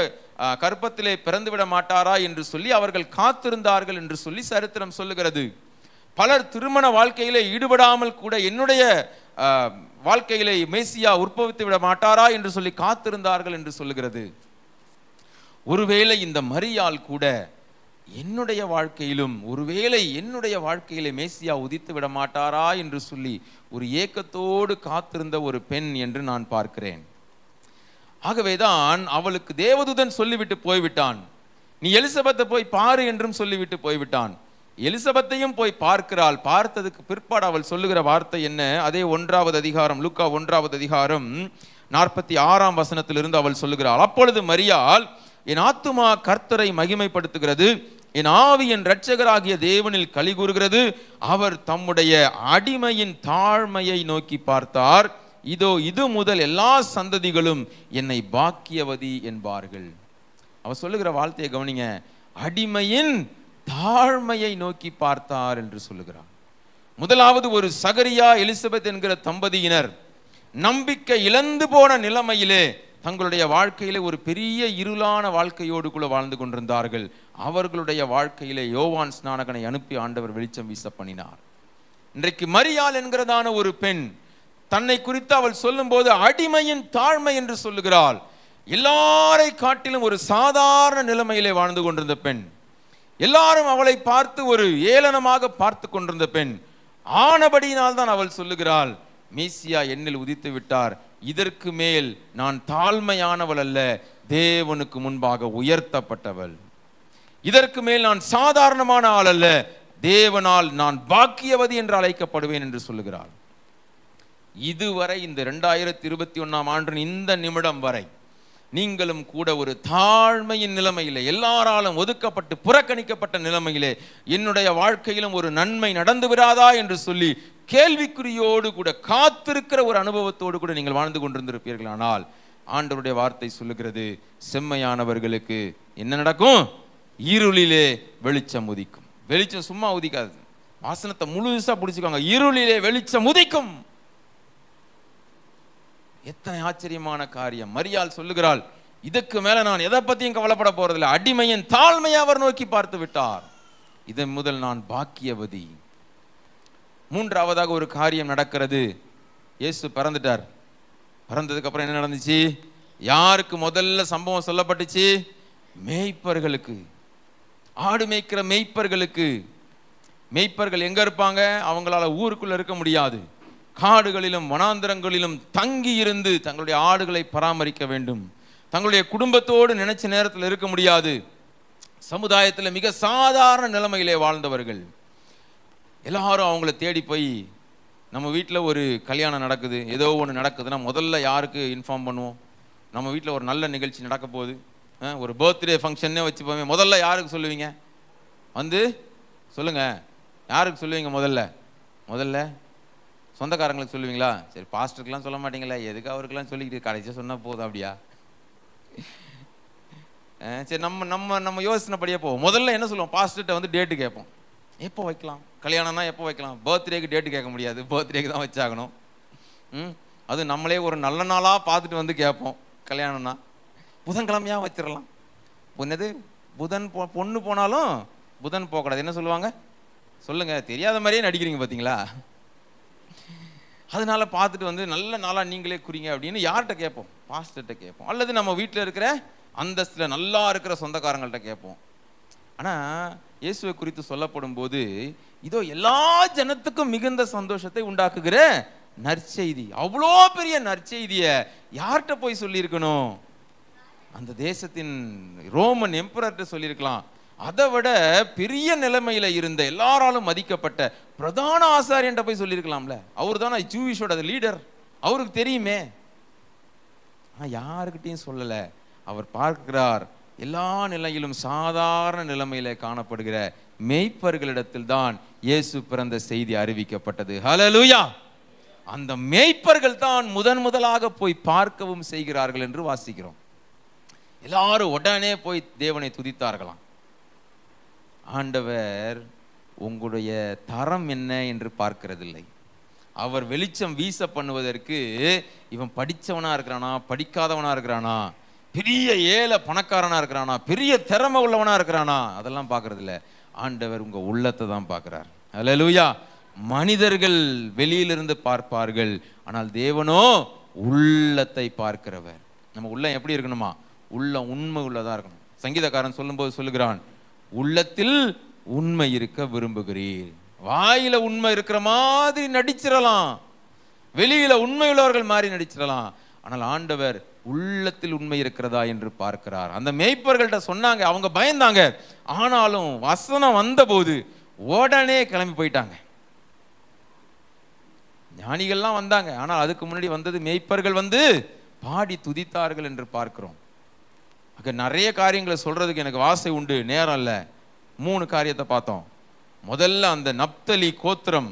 கற்பத்திலே பிறந்துவிட மாட்டாரா என்று சொல்லி அவர்கள் காத்திருந்தார்கள் என்று சொல்லி சரித்திரம் சொல்லுகிறது பலர் திருமண வாழ்க்கையிலே ஈடுபடாமல் கூட என்னுடைய வாழ்க்கையிலே மேசியா உற்பவித்து விட மாட்டாரா என்று சொல்லி காத்திருந்தார்கள் என்று சொல்லுகிறது ஒருவேளை இந்த மரியால் கூட என்னுடைய வாழ்க்கையிலும் ஒருவேளை என்னுடைய வாழ்க்கையிலே மேசியா உதித்து விட மாட்டாரா என்று சொல்லி ஒரு ஏக்கத்தோடு காத்திருந்த ஒரு பெண் என்று நான் பார்க்கிறேன் ஆகவேதான் அவளுக்கு தேவதுதன் சொல்லிவிட்டு போய்விட்டான் நீ எலிசபத்தை போய் பாரு என்றும் சொல்லிவிட்டு போய்விட்டான் எலிசபத்தையும் போய் பார்க்கிறாள் பார்த்ததுக்கு பிற்பாடு அவள் சொல்லுகிற வார்த்தை என்ன அதே ஒன்றாவது அதிகாரம் லுக்கா ஒன்றாவது அதிகாரம் நாற்பத்தி ஆறாம் வசனத்திலிருந்து அவள் சொல்லுகிறாள் அப்பொழுது மரியால் என் ஆத்துமா கர்த்தரை மகிமைப்படுத்துகிறது என் ஆவியின் இரட்சகராகிய தேவனில் கலி கூறுகிறது அவர் தம்முடைய அடிமையின் தாழ்மையை நோக்கி பார்த்தார் இதோ இது முதல் எல்லா சந்ததிகளும் என்னை பாக்கியவதி என்பார்கள் அவர் சொல்லுகிற வாழ்த்தையை கவனிங்க அடிமையின் தாழ்மையை நோக்கி பார்த்தார் என்று சொல்லுகிறார் முதலாவது ஒரு சகரியா எலிசபெத் என்கிற தம்பதியினர் நம்பிக்கை இழந்து போன நிலைமையிலே தங்களுடைய வாழ்க்கையிலே ஒரு பெரிய இருளான வாழ்க்கையோடு கூட வாழ்ந்து கொண்டிருந்தார்கள் அவர்களுடைய வாழ்க்கையிலே யோவான் ஸ்நானகனை அனுப்பி ஆண்டவர் வெளிச்சம் வீச பண்ணினார் இன்றைக்கு மரியாள் என்கிறதான ஒரு பெண் தன்னை குறித்து அவள் சொல்லும்போது அடிமையின் தாழ்மை என்று சொல்லுகிறாள் எல்லாரை காட்டிலும் ஒரு சாதாரண நிலைமையிலே வாழ்ந்து கொண்டிருந்த பெண் எல்லாரும் அவளை பார்த்து ஒரு ஏளனமாக பார்த்து கொண்டிருந்த பெண் ஆனபடியினால் தான் அவள் சொல்லுகிறாள் மீசியா என்னில் உதித்து விட்டார் இதற்கு மேல் நான் தாழ்மையானவள் அல்ல தேவனுக்கு முன்பாக உயர்த்தப்பட்டவள் இதற்கு மேல் நான் சாதாரணமான ஆள் அல்ல தேவனால் நான் பாக்கியவதி என்று அழைக்கப்படுவேன் என்று சொல்லுகிறாள் இதுவரை இந்த ரெண்டாயிரத்தி இருபத்தி ஒன்றாம் ஆண்டின் இந்த நிமிடம் வரை நீங்களும் கூட ஒரு தாழ்மையின் நிலைமையிலே எல்லாராலும் ஒதுக்கப்பட்டு புறக்கணிக்கப்பட்ட நிலைமையிலே என்னுடைய வாழ்க்கையிலும் ஒரு நன்மை நடந்து விடாதா என்று சொல்லி கேள்விக்குறியோடு கூட காத்திருக்கிற ஒரு அனுபவத்தோடு கூட நீங்கள் வாழ்ந்து கொண்டிருந்திருப்பீர்கள் ஆனால் ஆண்டவருடைய வார்த்தை சொல்லுகிறது செம்மையானவர்களுக்கு என்ன நடக்கும் இருளிலே வெளிச்சம் உதிக்கும் வெளிச்சம் சும்மா உதிக்காது வாசனத்தை முழுசாக பிடிச்சிக்கோங்க இருளிலே வெளிச்சம் உதிக்கும் எத்தனை ஆச்சரியமான காரியம் மரியாள் சொல்லுகிறாள் இதுக்கு மேல நான் எதை பத்தியும் கவலைப்பட போறதில்லை அடிமையின் தாழ்மையை அவர் நோக்கி பார்த்து விட்டார் இதன் முதல் நான் பாக்கியவதி மூன்றாவதாக ஒரு காரியம் நடக்கிறது இயேசு பிறந்துட்டார் பிறந்ததுக்கு அப்புறம் என்ன நடந்துச்சு யாருக்கு முதல்ல சம்பவம் சொல்லப்பட்டுச்சு மேய்ப்பர்களுக்கு ஆடு மேய்க்கிற மேய்ப்பர்களுக்கு மேய்ப்பர்கள் எங்க இருப்பாங்க அவங்களால ஊருக்குள்ள இருக்க முடியாது காடுகளிலும் வனாந்திரங்களிலும் தங்கி இருந்து தங்களுடைய ஆடுகளை பராமரிக்க வேண்டும் தங்களுடைய குடும்பத்தோடு நினைச்ச நேரத்தில் இருக்க முடியாது சமுதாயத்தில் மிக சாதாரண நிலைமையிலே வாழ்ந்தவர்கள் எல்லாரும் அவங்கள தேடி போய் நம்ம வீட்டில் ஒரு கல்யாணம் நடக்குது ஏதோ ஒன்று நடக்குதுன்னா முதல்ல யாருக்கு இன்ஃபார்ம் பண்ணுவோம் நம்ம வீட்டில் ஒரு நல்ல நிகழ்ச்சி நடக்க போகுது ஒரு பர்த்டே ஃபங்க்ஷன்னே வச்சுப்போமே முதல்ல யாருக்கு சொல்லுவீங்க வந்து சொல்லுங்கள் யாருக்கு சொல்லுவீங்க முதல்ல முதல்ல சொந்தக்காரங்களுக்கு சொல்லுவீங்களா சரி பாஸ்டருக்கெலாம் சொல்ல மாட்டீங்களா எதுக்கு அவருக்கெல்லாம் சொல்லிக்கிட்டு கடைசியாக சொன்னால் போதும் அப்படியா சரி நம்ம நம்ம நம்ம யோசனைப்படியே போவோம் முதல்ல என்ன சொல்லுவோம் பாஸ்டர்கிட்ட வந்து டேட்டு கேட்போம் எப்போ வைக்கலாம் கல்யாணம்னா எப்போ வைக்கலாம் பர்த்டேக்கு டேட்டு கேட்க முடியாது பர்த்டேக்கு தான் வச்சாகணும் ம் அது நம்மளே ஒரு நல்ல நாளாக பார்த்துட்டு வந்து கேட்போம் கல்யாணம்னா புதன்கிழமையாக வச்சிடலாம் பொண்ணது புதன் போ பொண்ணு போனாலும் புதன் போகக்கூடாது என்ன சொல்லுவாங்க சொல்லுங்கள் தெரியாத மாதிரியே நடிக்கிறீங்க பார்த்தீங்களா அதனால் பார்த்துட்டு வந்து நல்ல நாளாக நீங்களே குறிங்க அப்படின்னு யார்கிட்ட கேட்போம் பாஸ்டர்கிட்ட கேட்போம் அல்லது நம்ம வீட்டில் இருக்கிற அந்தஸ்தில் நல்லா இருக்கிற சொந்தக்காரங்கள்ட்ட கேட்போம் ஆனால் இயேசுவை குறித்து சொல்லப்படும் போது இதோ எல்லா ஜனத்துக்கும் மிகுந்த சந்தோஷத்தை உண்டாக்குகிற நற்செய்தி அவ்வளோ பெரிய நற்செய்தியை யார்கிட்ட போய் சொல்லியிருக்கணும் அந்த தேசத்தின் ரோமன் எம்பரர்கிட்ட சொல்லியிருக்கலாம் அதை விட பெரிய நிலைமையில் இருந்த எல்லாராலும் மதிக்கப்பட்ட பிரதான ஆசாரியன்ட்ட போய் சொல்லியிருக்கலாம்ல அவர் தான் ஜூவிஷோட லீடர் அவருக்கு தெரியுமே ஆனால் யாருக்கிட்டையும் சொல்லலை அவர் பார்க்கிறார் எல்லா நிலையிலும் சாதாரண நிலைமையில காணப்படுகிற மேய்ப்பர்களிடத்தில் தான் இயேசு பிறந்த செய்தி அறிவிக்கப்பட்டது ஹலலுயா அந்த மேய்ப்பர்கள் தான் முதன் முதலாக போய் பார்க்கவும் செய்கிறார்கள் என்று வாசிக்கிறோம் எல்லாரும் உடனே போய் தேவனை துதித்தார்களாம் ஆண்டவர் உங்களுடைய தரம் என்ன என்று பார்க்கிறதில்லை அவர் வெளிச்சம் வீச பண்ணுவதற்கு இவன் படித்தவனாக இருக்கிறானா படிக்காதவனாக இருக்கிறானா பெரிய ஏழை பணக்காரனாக இருக்கிறானா பெரிய திறமை உள்ளவனாக இருக்கிறானா அதெல்லாம் பார்க்குறதில்ல ஆண்டவர் உங்கள் உள்ளத்தை தான் பார்க்குறார் அதில் லூயா மனிதர்கள் வெளியிலிருந்து பார்ப்பார்கள் ஆனால் தேவனோ உள்ளத்தை பார்க்கிறவர் நம்ம உள்ள எப்படி இருக்கணுமா உள்ள உண்மை உள்ளதாக இருக்கணும் சங்கீதக்காரன் சொல்லும்போது சொல்லுகிறான் உள்ளத்தில் உண்மை இருக்க விரும்புகிறீர் வாயில உண்மை இருக்கிற மாதிரி நடிச்சிடலாம் வெளியில உண்மையுள்ளவர்கள் மாதிரி நடிச்சிடலாம் ஆனால் ஆண்டவர் உள்ளத்தில் உண்மை இருக்கிறதா என்று பார்க்கிறார் அந்த மேய்ப்பர்கள்ட்ட சொன்னாங்க அவங்க பயந்தாங்க ஆனாலும் வசனம் வந்தபோது உடனே கிளம்பி போயிட்டாங்க ஞானிகள்லாம் வந்தாங்க ஆனால் அதுக்கு முன்னாடி வந்தது மேய்ப்பர்கள் வந்து பாடி துதித்தார்கள் என்று பார்க்கிறோம் அங்கே நிறைய காரியங்களை சொல்கிறதுக்கு எனக்கு ஆசை உண்டு நேரம் இல்லை மூணு காரியத்தை பார்த்தோம் முதல்ல அந்த நப்தலி கோத்திரம்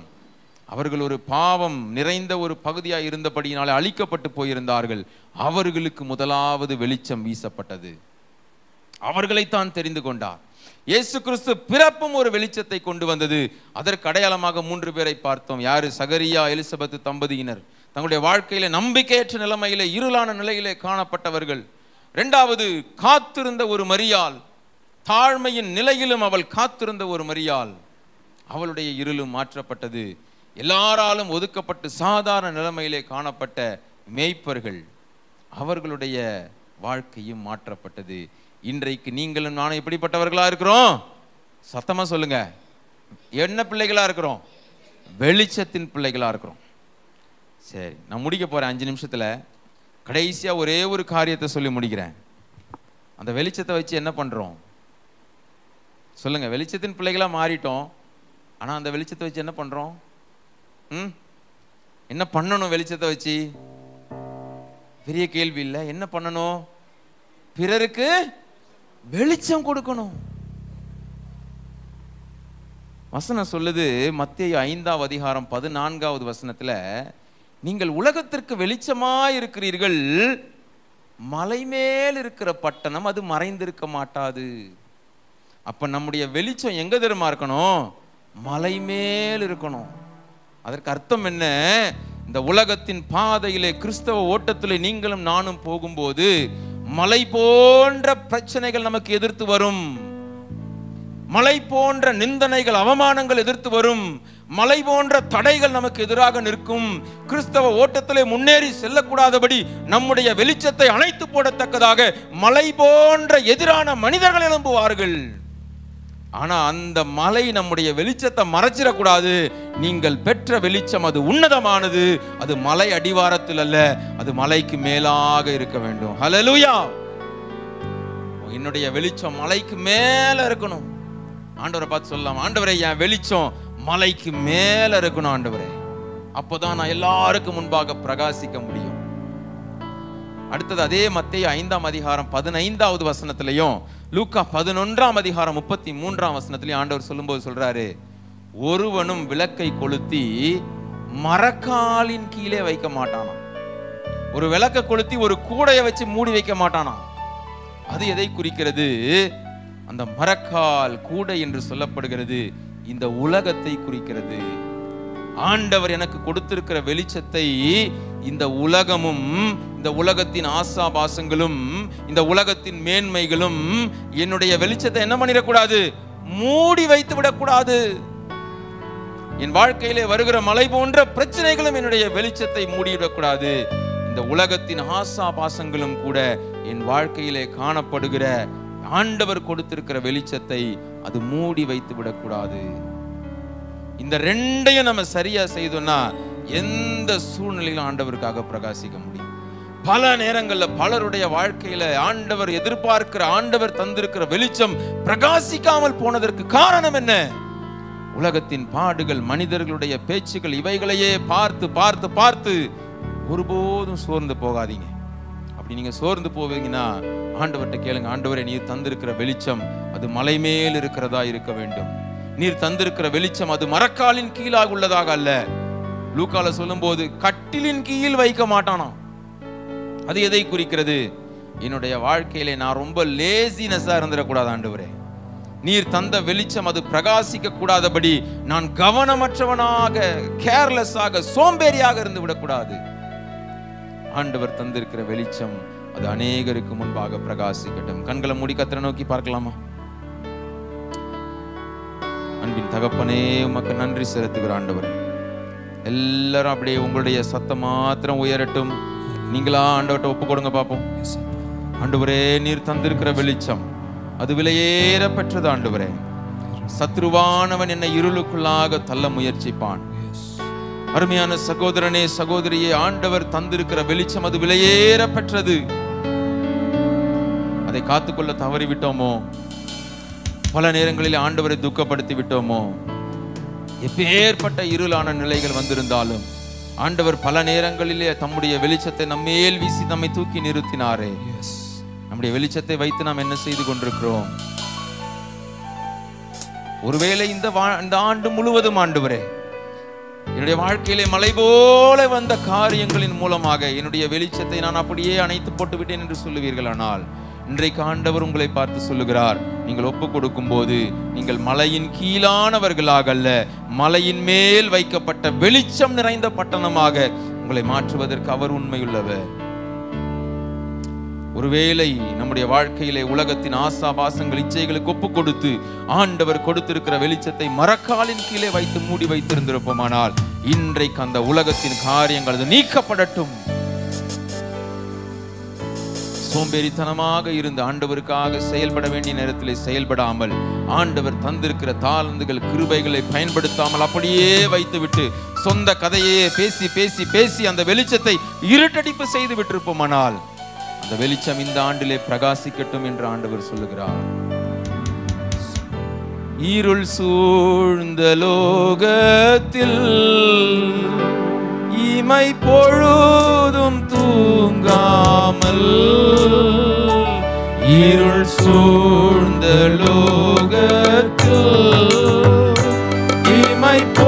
அவர்கள் ஒரு பாவம் நிறைந்த ஒரு பகுதியாக இருந்தபடியினால் அழிக்கப்பட்டு போயிருந்தார்கள் அவர்களுக்கு முதலாவது வெளிச்சம் வீசப்பட்டது அவர்களைத்தான் தெரிந்து கொண்டார் இயேசு கிறிஸ்து பிறப்பும் ஒரு வெளிச்சத்தை கொண்டு வந்தது அதற்கு அடையாளமாக மூன்று பேரை பார்த்தோம் யாரு சகரியா எலிசபெத் தம்பதியினர் தங்களுடைய வாழ்க்கையில நம்பிக்கையற்ற நிலைமையிலே இருளான நிலையிலே காணப்பட்டவர்கள் ரெண்டாவது காத்திருந்த ஒரு மரியால் தாழ்மையின் நிலையிலும் அவள் காத்திருந்த ஒரு மரியால் அவளுடைய இருளும் மாற்றப்பட்டது எல்லாராலும் ஒதுக்கப்பட்டு சாதாரண நிலைமையிலே காணப்பட்ட மேய்ப்பர்கள் அவர்களுடைய வாழ்க்கையும் மாற்றப்பட்டது இன்றைக்கு நீங்களும் நானும் எப்படிப்பட்டவர்களாக இருக்கிறோம் சத்தமாக சொல்லுங்க என்ன பிள்ளைகளாக இருக்கிறோம் வெளிச்சத்தின் பிள்ளைகளாக இருக்கிறோம் சரி நான் முடிக்க போகிறேன் அஞ்சு நிமிஷத்தில் கடைசியாக ஒரே ஒரு காரியத்தை சொல்லி முடிக்கிறேன் அந்த வெளிச்சத்தை வச்சு என்ன பண்ணுறோம் சொல்லுங்கள் வெளிச்சத்தின் பிள்ளைகளாக மாறிட்டோம் ஆனால் அந்த வெளிச்சத்தை வச்சு என்ன பண்ணுறோம் ம் என்ன பண்ணணும் வெளிச்சத்தை வச்சு பெரிய கேள்வி இல்லை என்ன பண்ணணும் பிறருக்கு வெளிச்சம் கொடுக்கணும் வசனம் சொல்லுது மத்திய ஐந்தாவது அதிகாரம் பதினான்காவது வசனத்தில் நீங்கள் உலகத்திற்கு வெளிச்சமாக இருக்கிறீர்கள் மலை மேல் இருக்கிற பட்டணம் அது மறைந்திருக்க மாட்டாது அப்போ நம்முடைய வெளிச்சம் எங்கே தெரியுமா இருக்கணும் மலை மேல் இருக்கணும் அதற்கு அர்த்தம் என்ன இந்த உலகத்தின் பாதையிலே கிறிஸ்தவ ஓட்டத்தில் நீங்களும் நானும் போகும்போது மலை போன்ற பிரச்சனைகள் நமக்கு எதிர்த்து வரும் மலை போன்ற நிந்தனைகள் அவமானங்கள் எதிர்த்து வரும் மலை போன்ற தடைகள் நமக்கு எதிராக நிற்கும் கிறிஸ்தவ ஓட்டத்திலே முன்னேறி செல்லக்கூடாதபடி நம்முடைய வெளிச்சத்தை அணைத்து போடத்தக்கதாக மலை போன்ற எதிரான மனிதர்கள் எழும்புவார்கள் ஆனால் அந்த மலை நம்முடைய வெளிச்சத்தை மறைச்சிடக்கூடாது நீங்கள் பெற்ற வெளிச்சம் அது உன்னதமானது அது மலை அடிவாரத்தில் அல்ல அது மலைக்கு மேலாக இருக்க வேண்டும் ஹலலூயா என்னுடைய வெளிச்சம் மலைக்கு மேலே இருக்கணும் ஆண்டவரை பார்த்து சொல்லலாம் ஆண்டவரை என் வெளிச்சம் மலைக்கு மேல இருக்கணும் ஆண்டவரே அப்போதான் நான் எல்லாருக்கும் முன்பாக பிரகாசிக்க முடியும் அடுத்தது அதே மத்திய ஐந்தாம் அதிகாரம் பதினைந்தாவது வசனத்திலையும் லூக்கா பதினொன்றாம் அதிகாரம் முப்பத்தி மூன்றாம் வசனத்திலையும் ஆண்டவர் சொல்லும்போது சொல்றாரு ஒருவனும் விளக்கை கொளுத்தி மரக்காலின் கீழே வைக்க மாட்டானாம் ஒரு விளக்க கொளுத்தி ஒரு கூடையை வச்சு மூடி வைக்க மாட்டானாம் அது எதை குறிக்கிறது அந்த மரக்கால் கூடை என்று சொல்லப்படுகிறது இந்த உலகத்தை குறிக்கிறது ஆண்டவர் எனக்கு கொடுத்திருக்கிற வெளிச்சத்தை இந்த உலகமும் இந்த உலகத்தின் ஆசாபாசங்களும் இந்த உலகத்தின் மேன்மைகளும் என்னுடைய வெளிச்சத்தை என்ன பண்ணிடக்கூடாது மூடி வைத்து விடக்கூடாது என் வாழ்க்கையிலே வருகிற மலை போன்ற பிரச்சனைகளும் என்னுடைய வெளிச்சத்தை மூடிவிடக்கூடாது இந்த உலகத்தின் ஆசா பாசங்களும் கூட என் வாழ்க்கையிலே காணப்படுகிற ஆண்டவர் கொடுத்திருக்கிற வெளிச்சத்தை அது மூடி வைத்து விடக்கூடாது இந்த ரெண்டையும் நம்ம சரியா செய்தோம்னா எந்த சூழ்நிலையிலும் ஆண்டவருக்காக பிரகாசிக்க முடியும் பல நேரங்களில் பலருடைய வாழ்க்கையில ஆண்டவர் எதிர்பார்க்கிற ஆண்டவர் தந்திருக்கிற வெளிச்சம் பிரகாசிக்காமல் போனதற்கு காரணம் என்ன உலகத்தின் பாடுகள் மனிதர்களுடைய பேச்சுகள் இவைகளையே பார்த்து பார்த்து பார்த்து ஒருபோதும் சோர்ந்து போகாதீங்க அப்படி நீங்கள் சோர்ந்து போவீங்கன்னா ஆண்டவர்கிட்ட கேளுங்க ஆண்டவரே நீர் தந்திருக்கிற வெளிச்சம் அது மலை மேல் இருக்கிறதா இருக்க வேண்டும் நீர் தந்திருக்கிற வெளிச்சம் அது மரக்காலின் கீழாக உள்ளதாக அல்ல லூக்கால சொல்லும் போது கட்டிலின் கீழ் வைக்க மாட்டானா அது எதை குறிக்கிறது என்னுடைய வாழ்க்கையில நான் ரொம்ப லேசினஸா இருந்துடக்கூடாது ஆண்டவரே நீர் தந்த வெளிச்சம் அது பிரகாசிக்க கூடாதபடி நான் கவனமற்றவனாக கேர்லெஸ்ஸாக சோம்பேறியாக இருந்து விடக்கூடாது ஆண்டவர் தந்திருக்கிற வெளிச்சம் அது அநேகருக்கு முன்பாக பிரகாசிக்கட்டும் கண்களை மூடி கத்திர நோக்கி பார்க்கலாமா அன்பின் தகப்பனே உமக்கு நன்றி செலுத்துகிற ஆண்டவர் எல்லாரும் அப்படியே உங்களுடைய சத்தம் மாத்திரம் உயரட்டும் நீங்களா ஆண்டவர்கிட்ட ஒப்பு கொடுங்க பார்ப்போம் ஆண்டவரே நீர் தந்திருக்கிற வெளிச்சம் அது விலையேற பெற்றது ஆண்டவரே சத்ருவானவன் என்னை இருளுக்குள்ளாக தள்ள முயற்சிப்பான் அருமையான சகோதரனே சகோதரியே ஆண்டவர் தந்திருக்கிற வெளிச்சம் அது விலையேற பெற்றது அதை காத்துக்கொள்ள தவறிவிட்டோமோ பல நேரங்களில் ஆண்டவரை துக்கப்படுத்தி விட்டோமோ எப்பேற்பட்ட இருளான நிலைகள் வந்திருந்தாலும் ஆண்டவர் பல நேரங்களிலே தம்முடைய வெளிச்சத்தை நம்மேல் வீசி நம்மை தூக்கி நிறுத்தினாரே நம்முடைய வெளிச்சத்தை வைத்து நாம் என்ன செய்து கொண்டிருக்கிறோம் ஒருவேளை இந்த ஆண்டு முழுவதும் ஆண்டு வரே என்னுடைய வாழ்க்கையிலே மலை போல வந்த காரியங்களின் மூலமாக என்னுடைய வெளிச்சத்தை நான் அப்படியே அணைத்து போட்டு விட்டேன் என்று சொல்லுவீர்கள் ஆனால் இன்றைக்கு ஆண்டவர் உங்களை பார்த்து சொல்லுகிறார் நீங்கள் ஒப்பு கொடுக்கும் போது நீங்கள் மலையின் கீழானவர்களாக அல்ல மலையின் மேல் வைக்கப்பட்ட வெளிச்சம் நிறைந்த பட்டணமாக உங்களை மாற்றுவதற்கு அவர் உண்மையுள்ளவர் ஒருவேளை நம்முடைய வாழ்க்கையிலே உலகத்தின் ஆசாபாசங்கள் இச்சைகளுக்கு ஒப்பு கொடுத்து ஆண்டவர் கொடுத்திருக்கிற வெளிச்சத்தை மரக்காலின் கீழே வைத்து மூடி வைத்திருந்திருப்போமானால் இன்றைக்கு அந்த உலகத்தின் காரியங்கள் நீக்கப்படட்டும் சோம்பேறித்தனமாக இருந்து ஆண்டவருக்காக செயல்பட வேண்டிய நேரத்தில் செயல்படாமல் ஆண்டவர் தந்திருக்கிற தாழ்ந்துகள் கிருபைகளை பயன்படுத்தாமல் அப்படியே வைத்துவிட்டு சொந்த கதையே பேசி பேசி பேசி அந்த வெளிச்சத்தை இருட்டடிப்பு செய்து விட்டிருப்போமானால் இந்த வெளிச்சம் இந்த ஆண்டிலே பிரகாசிக்கட்டும் என்று ஆண்டவர் சொல்லுகிறார் ஈருள் சூழ்ந்த லோகத்தில் இமை பொழுதும் தூங்காமல் ஈருள் சூழ்ந்த லோகத்தில் இமை பொ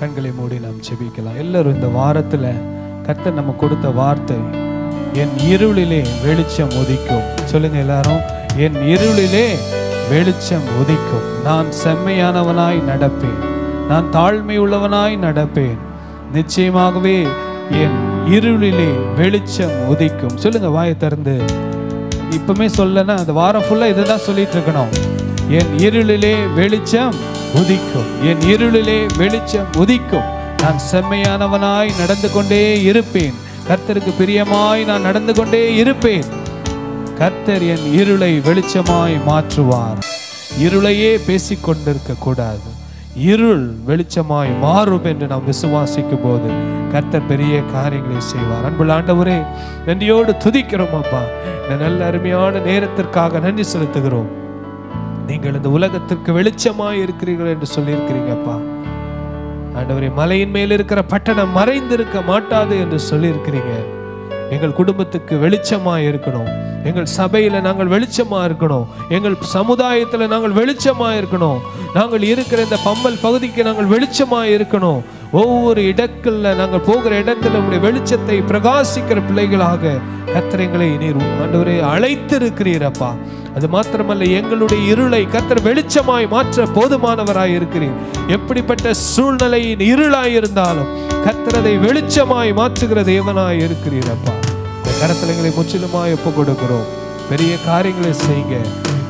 கண்களை மூடி நாம் செபிக்கலாம் எல்லாரும் இந்த வாரத்தில் கர்த்தர் நம்ம கொடுத்த வார்த்தை என் இருளிலே வெளிச்சம் உதிக்கும் சொல்லுங்க எல்லாரும் என் இருளிலே வெளிச்சம் உதிக்கும் நான் செம்மையானவனாய் நடப்பேன் நான் தாழ்மை உள்ளவனாய் நடப்பேன் நிச்சயமாகவே என் இருளிலே வெளிச்சம் உதிக்கும் சொல்லுங்க வாயை திறந்து இப்பவுமே சொல்லனா அந்த வாரம் ஃபுல்லாக இதை தான் சொல்லிட்டு இருக்கணும் என் இருளிலே வெளிச்சம் உதிக்கும் என் இருளிலே வெளிச்சம் உதிக்கும் நான் செம்மையானவனாய் நடந்து கொண்டே இருப்பேன் கர்த்தருக்கு பிரியமாய் நான் நடந்து கொண்டே இருப்பேன் கர்த்தர் என் இருளை வெளிச்சமாய் மாற்றுவார் இருளையே பேசிக்கொண்டிருக்க கூடாது இருள் வெளிச்சமாய் மாறும் என்று நாம் விசுவாசிக்கும் போது கர்த்தர் பெரிய காரியங்களை செய்வார் அன்புள்ள ஆண்டவரே நன்றியோடு துதிக்கிறோம் அப்பா இந்த நல்ல அருமையான நேரத்திற்காக நன்றி செலுத்துகிறோம் நீங்கள் இந்த உலகத்திற்கு வெளிச்சமாய் இருக்கிறீர்கள் என்று சொல்லியிருக்கிறீங்கப்பா ஆண்டவரே மலையின் மேல் இருக்கிற பட்டணம் மறைந்திருக்க மாட்டாது என்று சொல்லியிருக்கிறீங்க எங்கள் குடும்பத்துக்கு வெளிச்சமாக இருக்கணும் எங்கள் சபையில் நாங்கள் வெளிச்சமாக இருக்கணும் எங்கள் சமுதாயத்தில் நாங்கள் வெளிச்சமாக இருக்கணும் நாங்கள் இருக்கிற இந்த பம்பல் பகுதிக்கு நாங்கள் வெளிச்சமாக இருக்கணும் ஒவ்வொரு இடத்துல நாங்கள் போகிற இடத்துல உடைய வெளிச்சத்தை பிரகாசிக்கிற பிள்ளைகளாக கத்திரங்களை நீர் ஆண்டவரே அழைத்திருக்கிறீரப்பா அது மாத்திரமல்ல எங்களுடைய இருளை கத்திர வெளிச்சமாய் மாற்ற போதுமானவராய் இருக்கிறீர் எப்படிப்பட்ட சூழ்நிலையின் இருளாய் இருந்தாலும் கத்திரதை வெளிச்சமாய் மாற்றுகிற தேவனாய் இருக்கிறீர் அப்பா இந்த கரத்தலைகளை முற்றிலுமாய் ஒப்பு கொடுக்கிறோம் பெரிய காரியங்களை செய்யுங்க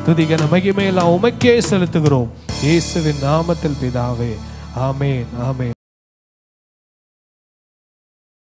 துதிகன மகிமையெல்லாம் உமக்கே செலுத்துகிறோம் இயேசுவின் நாமத்தில் பிதாவே ஆமேன் ஆமேன்